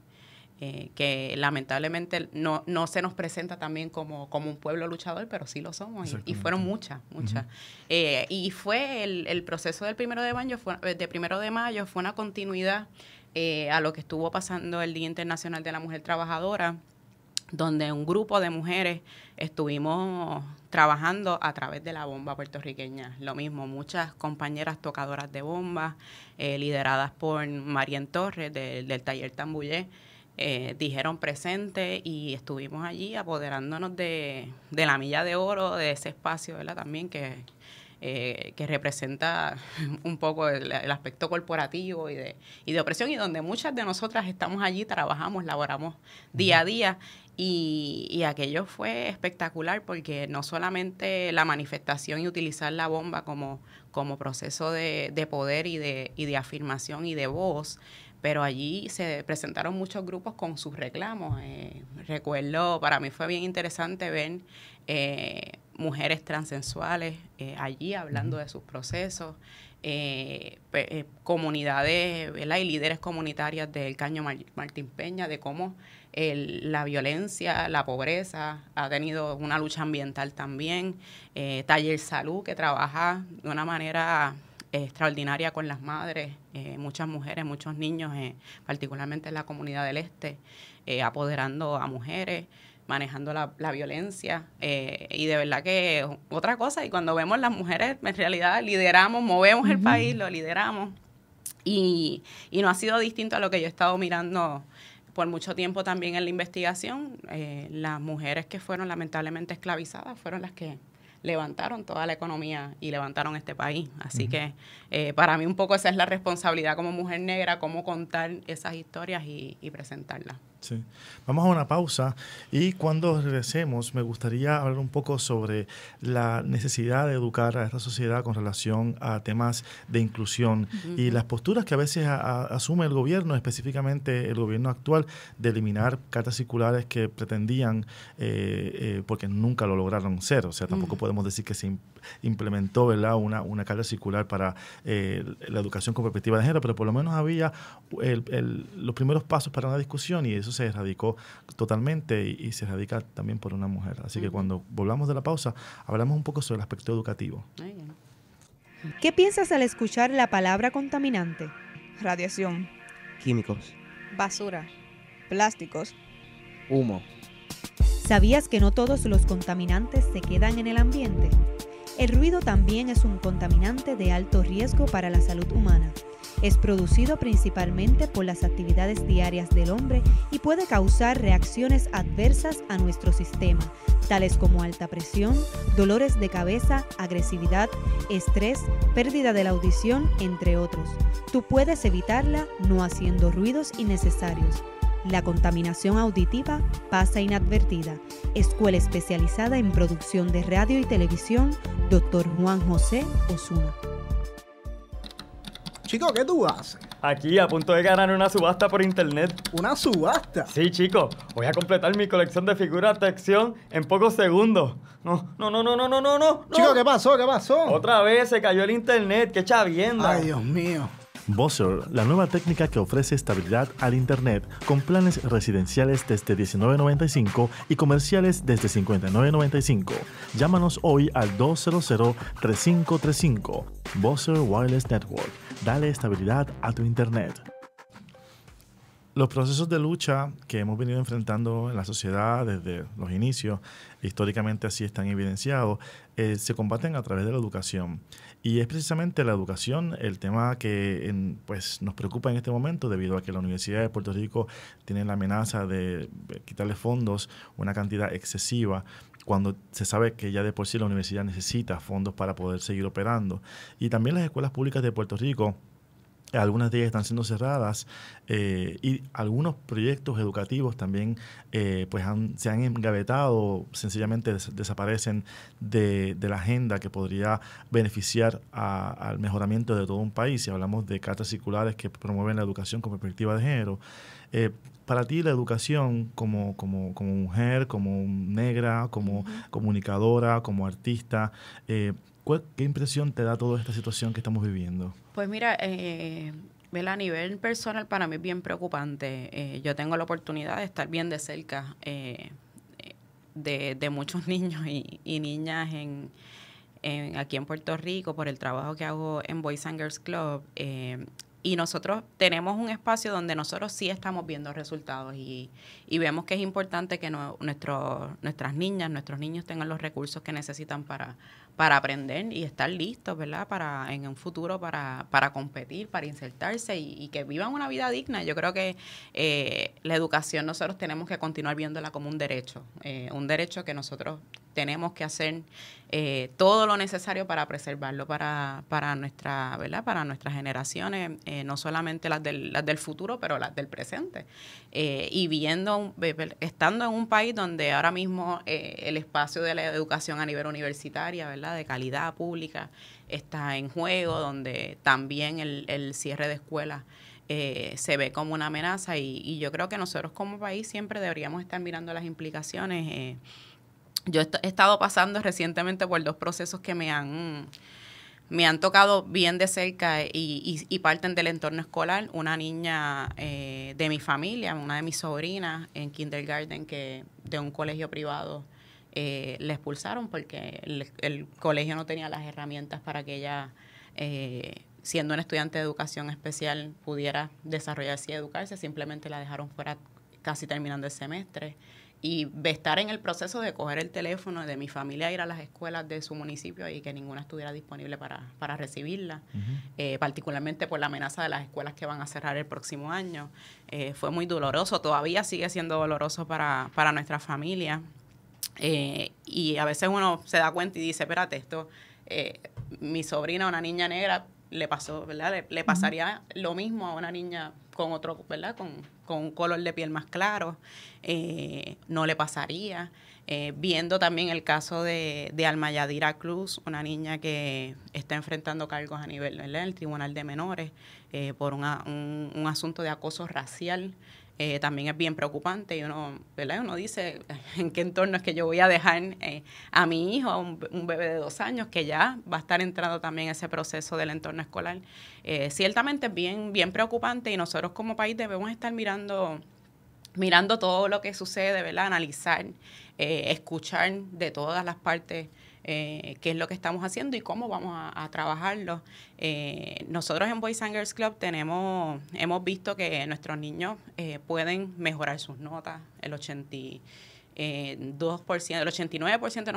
que lamentablemente no, no se nos presenta también como, como un pueblo luchador, pero sí lo somos, y, fueron muchas, muchas. y fue el, el, proceso del primero de mayo, de primero de mayo, fue una continuidad eh, a lo que estuvo pasando el Día Internacional de la Mujer Trabajadora, donde un grupo de mujeres estuvimos trabajando a través de la bomba puertorriqueña. Lo mismo, muchas compañeras tocadoras de bombas, eh, lideradas por Marian Torres del taller Tambullé, eh, dijeron presente y estuvimos allí apoderándonos de, la milla de oro, de ese espacio, ¿verdad? También que eh, que representa (laughs) un poco el, aspecto corporativo y de, de opresión y donde muchas de nosotras estamos allí, trabajamos, laboramos día a día. Y, aquello fue espectacular porque no solamente la manifestación y utilizar la bomba como, como proceso de, poder y de, de afirmación y de voz, pero allí se presentaron muchos grupos con sus reclamos. Eh, recuerdo, para mí fue bien interesante ver eh, mujeres transensuales eh, allí hablando de sus procesos, eh, eh, comunidades y líderes comunitarias del Caño Martín Peña, de cómo la violencia, la pobreza, ha tenido una lucha ambiental también, Taller Salud que trabaja de una manera extraordinaria con las madres, muchas mujeres, muchos niños, particularmente en la comunidad del Este, apoderando a mujeres manejando la, violencia. Eh, y de verdad que otra cosa. Y cuando vemos las mujeres, en realidad lideramos, movemos el país, lo lideramos. Y, no ha sido distinto a lo que yo he estado mirando por mucho tiempo también en la investigación. Eh, las mujeres que fueron lamentablemente esclavizadas fueron las que levantaron toda la economía y levantaron este país. Así que eh, para mí un poco esa es la responsabilidad como mujer negra, cómo contar esas historias y presentarlas. Vamos a una pausa y cuando regresemos me gustaría hablar un poco sobre la necesidad de educar a esta sociedad con relación a temas de inclusión y las posturas que a veces asume el gobierno, específicamente el gobierno actual, de eliminar cartas circulares que pretendían, eh, eh, porque nunca lo lograron ser. O sea, tampoco podemos decir que se implementó ¿verdad? Una, una carta circular para eh, la educación con perspectiva de género, pero por lo menos había los primeros pasos para una discusión y eso se erradicó totalmente y, se erradica también por una mujer. Así que cuando volvamos de la pausa, hablamos un poco sobre el aspecto educativo. ¿Qué piensas al escuchar la palabra contaminante? Radiación. Químicos. Basura. Plásticos. Humo. ¿Sabías que no todos los contaminantes se quedan en el ambiente? El ruido también es un contaminante de alto riesgo para la salud humana. Es producido principalmente por las actividades diarias del hombre y puede causar reacciones adversas a nuestro sistema, tales como alta presión, dolores de cabeza, agresividad, estrés, pérdida de la audición, entre otros. Tú puedes evitarla no haciendo ruidos innecesarios la contaminación auditiva pasa inadvertida. Escuela especializada en producción de radio y televisión, Dr. Juan José Osuna. Chico, ¿qué tú haces? Aquí a punto de ganar una subasta por internet. ¿Una subasta? Sí, chico. Voy a completar mi colección de figuras de acción en pocos segundos. No, no, no, no, no, no, no, no. Chico, ¿qué pasó? ¿Qué pasó? Otra vez se cayó el internet. Qué chavienda. Ay, Dios mío. Bosser, la nueva técnica que ofrece estabilidad al Internet con planes residenciales desde 19.95 y comerciales desde 59.95. Llámanos hoy al 200-3535. Buzzer Wireless Network. Dale estabilidad a tu Internet. Los procesos de lucha que hemos venido enfrentando en la sociedad desde los inicios, históricamente así están evidenciados, eh, se combaten a través de la educación. Y es precisamente la educación el tema que pues, nos preocupa en este momento debido a que la Universidad de Puerto Rico tiene la amenaza de quitarle fondos una cantidad excesiva cuando se sabe que ya de por sí la universidad necesita fondos para poder seguir operando. Y también las escuelas públicas de Puerto Rico algunas de ellas están siendo cerradas eh, y algunos proyectos educativos también eh, pues se han engavetado, sencillamente desaparecen de, la agenda que podría beneficiar al mejoramiento de todo un país. Si hablamos de cartas circulares que promueven la educación con perspectiva de género, eh, para ti la educación como, como, como mujer, como negra, como comunicadora, como artista, ¿Qué impresión te da toda esta situación que estamos viviendo? Pues mira, eh, a nivel personal para mí es bien preocupante. Eh, yo tengo la oportunidad de estar bien de cerca eh, de, muchos (laughs) niños y, niñas en, aquí en Puerto Rico por el trabajo que hago en Boys and Girls Club. Eh, y nosotros tenemos un espacio donde nosotros sí estamos viendo resultados y, vemos que es importante que nuestras niñas, nuestros niños tengan los recursos que necesitan para para aprender y estar listos, ¿verdad? Para en un futuro para, para competir, para insertarse y, que vivan una vida digna. Yo creo que eh, la educación nosotros tenemos que continuar viéndola como un derecho, eh, un derecho que nosotros tenemos que hacer eh, todo lo necesario para preservarlo para, para nuestra, ¿verdad? Para nuestras generaciones, eh, no solamente las del, las del futuro, pero las del presente. Eh, y viendo, estando en un país donde ahora mismo el espacio de la educación a nivel universitaria, ¿verdad? De calidad pública está en juego, donde también el, el cierre de escuelas se ve como una amenaza y, yo creo que nosotros como país siempre deberíamos estar mirando las implicaciones. Yo he estado pasando recientemente por dos procesos que me han, tocado bien de cerca y, y, parten del entorno escolar. Una niña eh, de mi familia, una de mis sobrinas en kindergarten que de un colegio privado eh, la expulsaron porque el, colegio no tenía las herramientas para que ella, eh, siendo una estudiante de educación especial, pudiera desarrollarse y educarse. Simplemente la dejaron fuera casi terminando el semestre y estar en el proceso de coger el teléfono de mi familia, ir a las escuelas de su municipio y que ninguna estuviera disponible para, recibirla, eh, particularmente por la amenaza de las escuelas que van a cerrar el próximo año. Eh, fue muy doloroso, todavía sigue siendo doloroso para, nuestra familia. Eh, y a veces uno se da cuenta y dice, espérate, esto, mi sobrina, una niña negra, le pasó, ¿verdad? Le, pasaría lo mismo a una niña con otro, ¿verdad? Con, con un color de piel más claro, eh, no le pasaría. Eh, viendo también el caso de, de Alma Yadira Cruz, una niña que está enfrentando cargos a nivel del Tribunal de Menores eh, por un, asunto de acoso racial. Eh, también es bien preocupante y uno, uno dice (laughs) en qué entorno es que yo voy a dejar eh, a mi hijo, a un, bebé de dos años que ya va a estar entrando también ese proceso del entorno escolar. Eh, ciertamente es bien, bien preocupante y nosotros como país debemos estar mirando mirando todo lo que sucede, ¿verdad? analizar, escuchar de todas las partes eh, qué es lo que estamos haciendo y cómo vamos a, trabajarlo. Eh, nosotros en Boys and Girls Club tenemos, hemos visto que nuestros niños eh, pueden mejorar sus notas, el 80 eh, 2%, el 89% de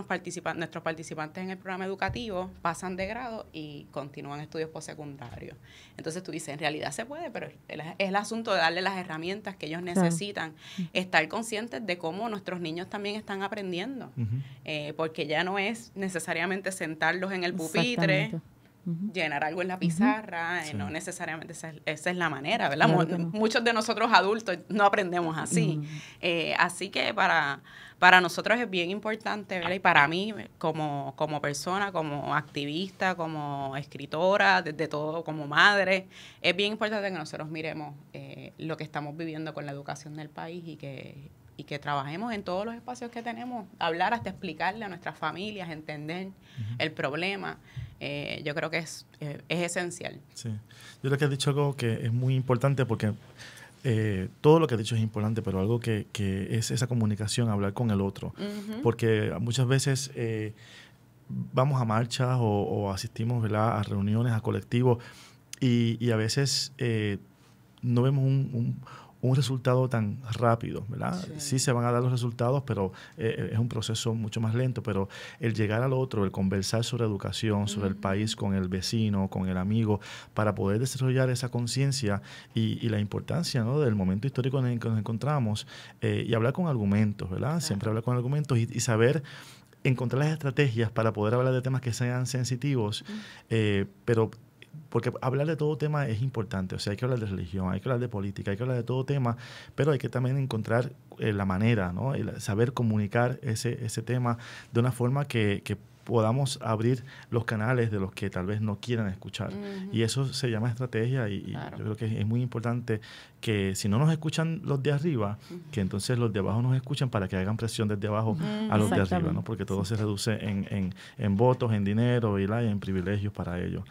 nuestros participantes en el programa educativo pasan de grado y continúan estudios postsecundarios. Entonces tú dices, en realidad se puede, pero es el, asunto de darle las herramientas que ellos necesitan, mm. estar conscientes de cómo nuestros niños también están aprendiendo, eh, porque ya no es necesariamente sentarlos en el pupitre llenar algo en la pizarra, eh, no necesariamente esa es, la manera, ¿verdad? Muchos de nosotros adultos no aprendemos así. Eh, así que para, para nosotros es bien importante, ¿verdad? Y para mí, como, como persona, como activista, como escritora, desde todo, como madre, es bien importante que nosotros miremos eh, lo que estamos viviendo con la educación del país y que, y que trabajemos en todos los espacios que tenemos, hablar hasta explicarle a nuestras familias, entender el problema. Eh, yo creo que es, eh, es esencial. Sí, yo creo que has dicho algo que es muy importante porque eh, todo lo que has dicho es importante, pero algo que, que es esa comunicación, hablar con el otro, porque muchas veces vamos a marchas o, asistimos a reuniones, a colectivos, y, a veces no vemos un un resultado tan rápido, ¿verdad? Sí, se van a dar los resultados, pero eh, eh, es un proceso mucho más lento, pero el llegar al otro, el conversar sobre educación, sobre el país, con el vecino, con el amigo, para poder desarrollar esa conciencia y, la importancia del momento histórico en el que nos encontramos eh, y hablar con argumentos, ¿verdad? Siempre hablar con argumentos y, saber encontrar las estrategias para poder hablar de temas que sean sensitivos, pero porque hablar de todo tema es importante, o sea, hay que hablar de religión, hay que hablar de política, hay que hablar de todo tema, pero hay que también encontrar eh, la manera, ¿no? saber comunicar ese, ese tema de una forma que, podamos abrir los canales de los que tal vez no quieran escuchar. Y eso se llama estrategia y, yo creo que es muy importante que si no nos escuchan los de arriba, que entonces los de abajo nos escuchan para que hagan presión desde abajo a los de arriba, ¿no? Porque todo se reduce en, votos, en dinero y en privilegios para ellos.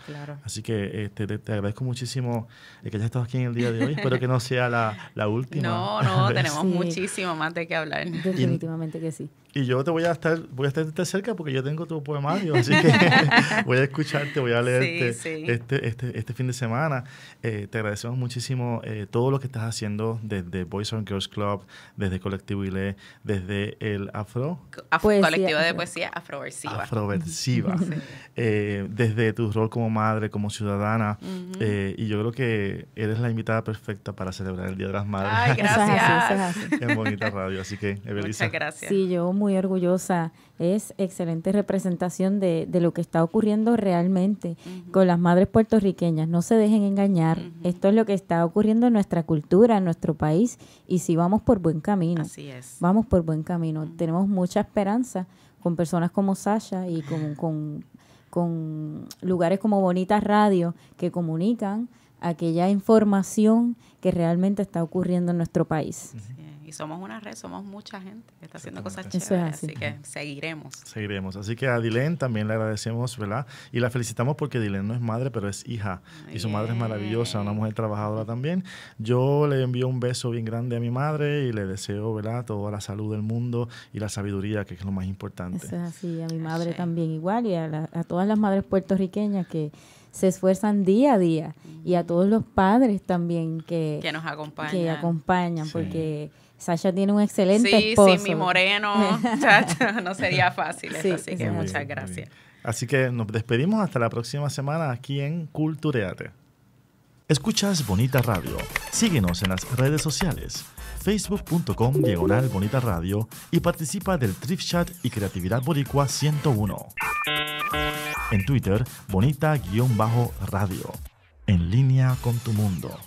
Así que este, te, agradezco muchísimo que hayas estado aquí en el día de hoy. (laughs) Espero que no sea la, última. No, no, (laughs) tenemos muchísimo más de qué hablar. Definitivamente que sí. Y yo te voy a estar, voy a estar cerca porque yo tengo tu poemario, así que (laughs) voy a escucharte, voy a leerte este, este, este, fin de semana. Eh, te agradecemos muchísimo eh, todo lo que que estás haciendo desde Boys and Girls Club, desde Colectivo ILE, desde el Afro. Afro colectivo de poesía afroversiva. Afroversiva. (laughs) Eh, desde tu rol como madre, como ciudadana. Eh, y yo creo que eres la invitada perfecta para celebrar el Día de las Madres. Ay, (laughs) gracias. en Bonita Radio. Así que, Evelisa. Muchas gracias. Sí, yo muy orgullosa es excelente representación de, lo que está ocurriendo realmente con las madres puertorriqueñas. No se dejen engañar. Esto es lo que está ocurriendo en nuestra cultura, en nuestro país, y si vamos por buen camino. Así Vamos por buen camino. Tenemos mucha esperanza con personas como Sasha y con, lugares como Bonitas Radio que comunican aquella información que realmente está ocurriendo en nuestro país y somos una red, somos mucha gente que está haciendo cosas chéveres, así. que seguiremos. Seguiremos. Así que a Dilén también le agradecemos, ¿verdad? Y la felicitamos porque Dilén no es madre, pero es hija. y su madre es maravillosa, una mujer trabajadora también. Yo le envío un beso bien grande a mi madre y le deseo, ¿verdad? Toda la salud del mundo y la sabiduría, que es lo más importante. Eso así, a mi madre también igual y a, todas las madres puertorriqueñas que se esfuerzan día a día y a todos los padres también que, nos acompañan, que acompañan porque Sasha tiene un excelente sí, Sí, sí, mi moreno, (laughs) no sería fácil así que muchas gracias. Así que nos despedimos hasta la próxima semana aquí en Cultureate. Escuchas Bonita Radio. Síguenos en las redes sociales, facebook.com diagonal Bonita Radio y participa del Trip Chat y Creatividad Boricua 101. En Twitter, bonita-radio. En línea con tu mundo.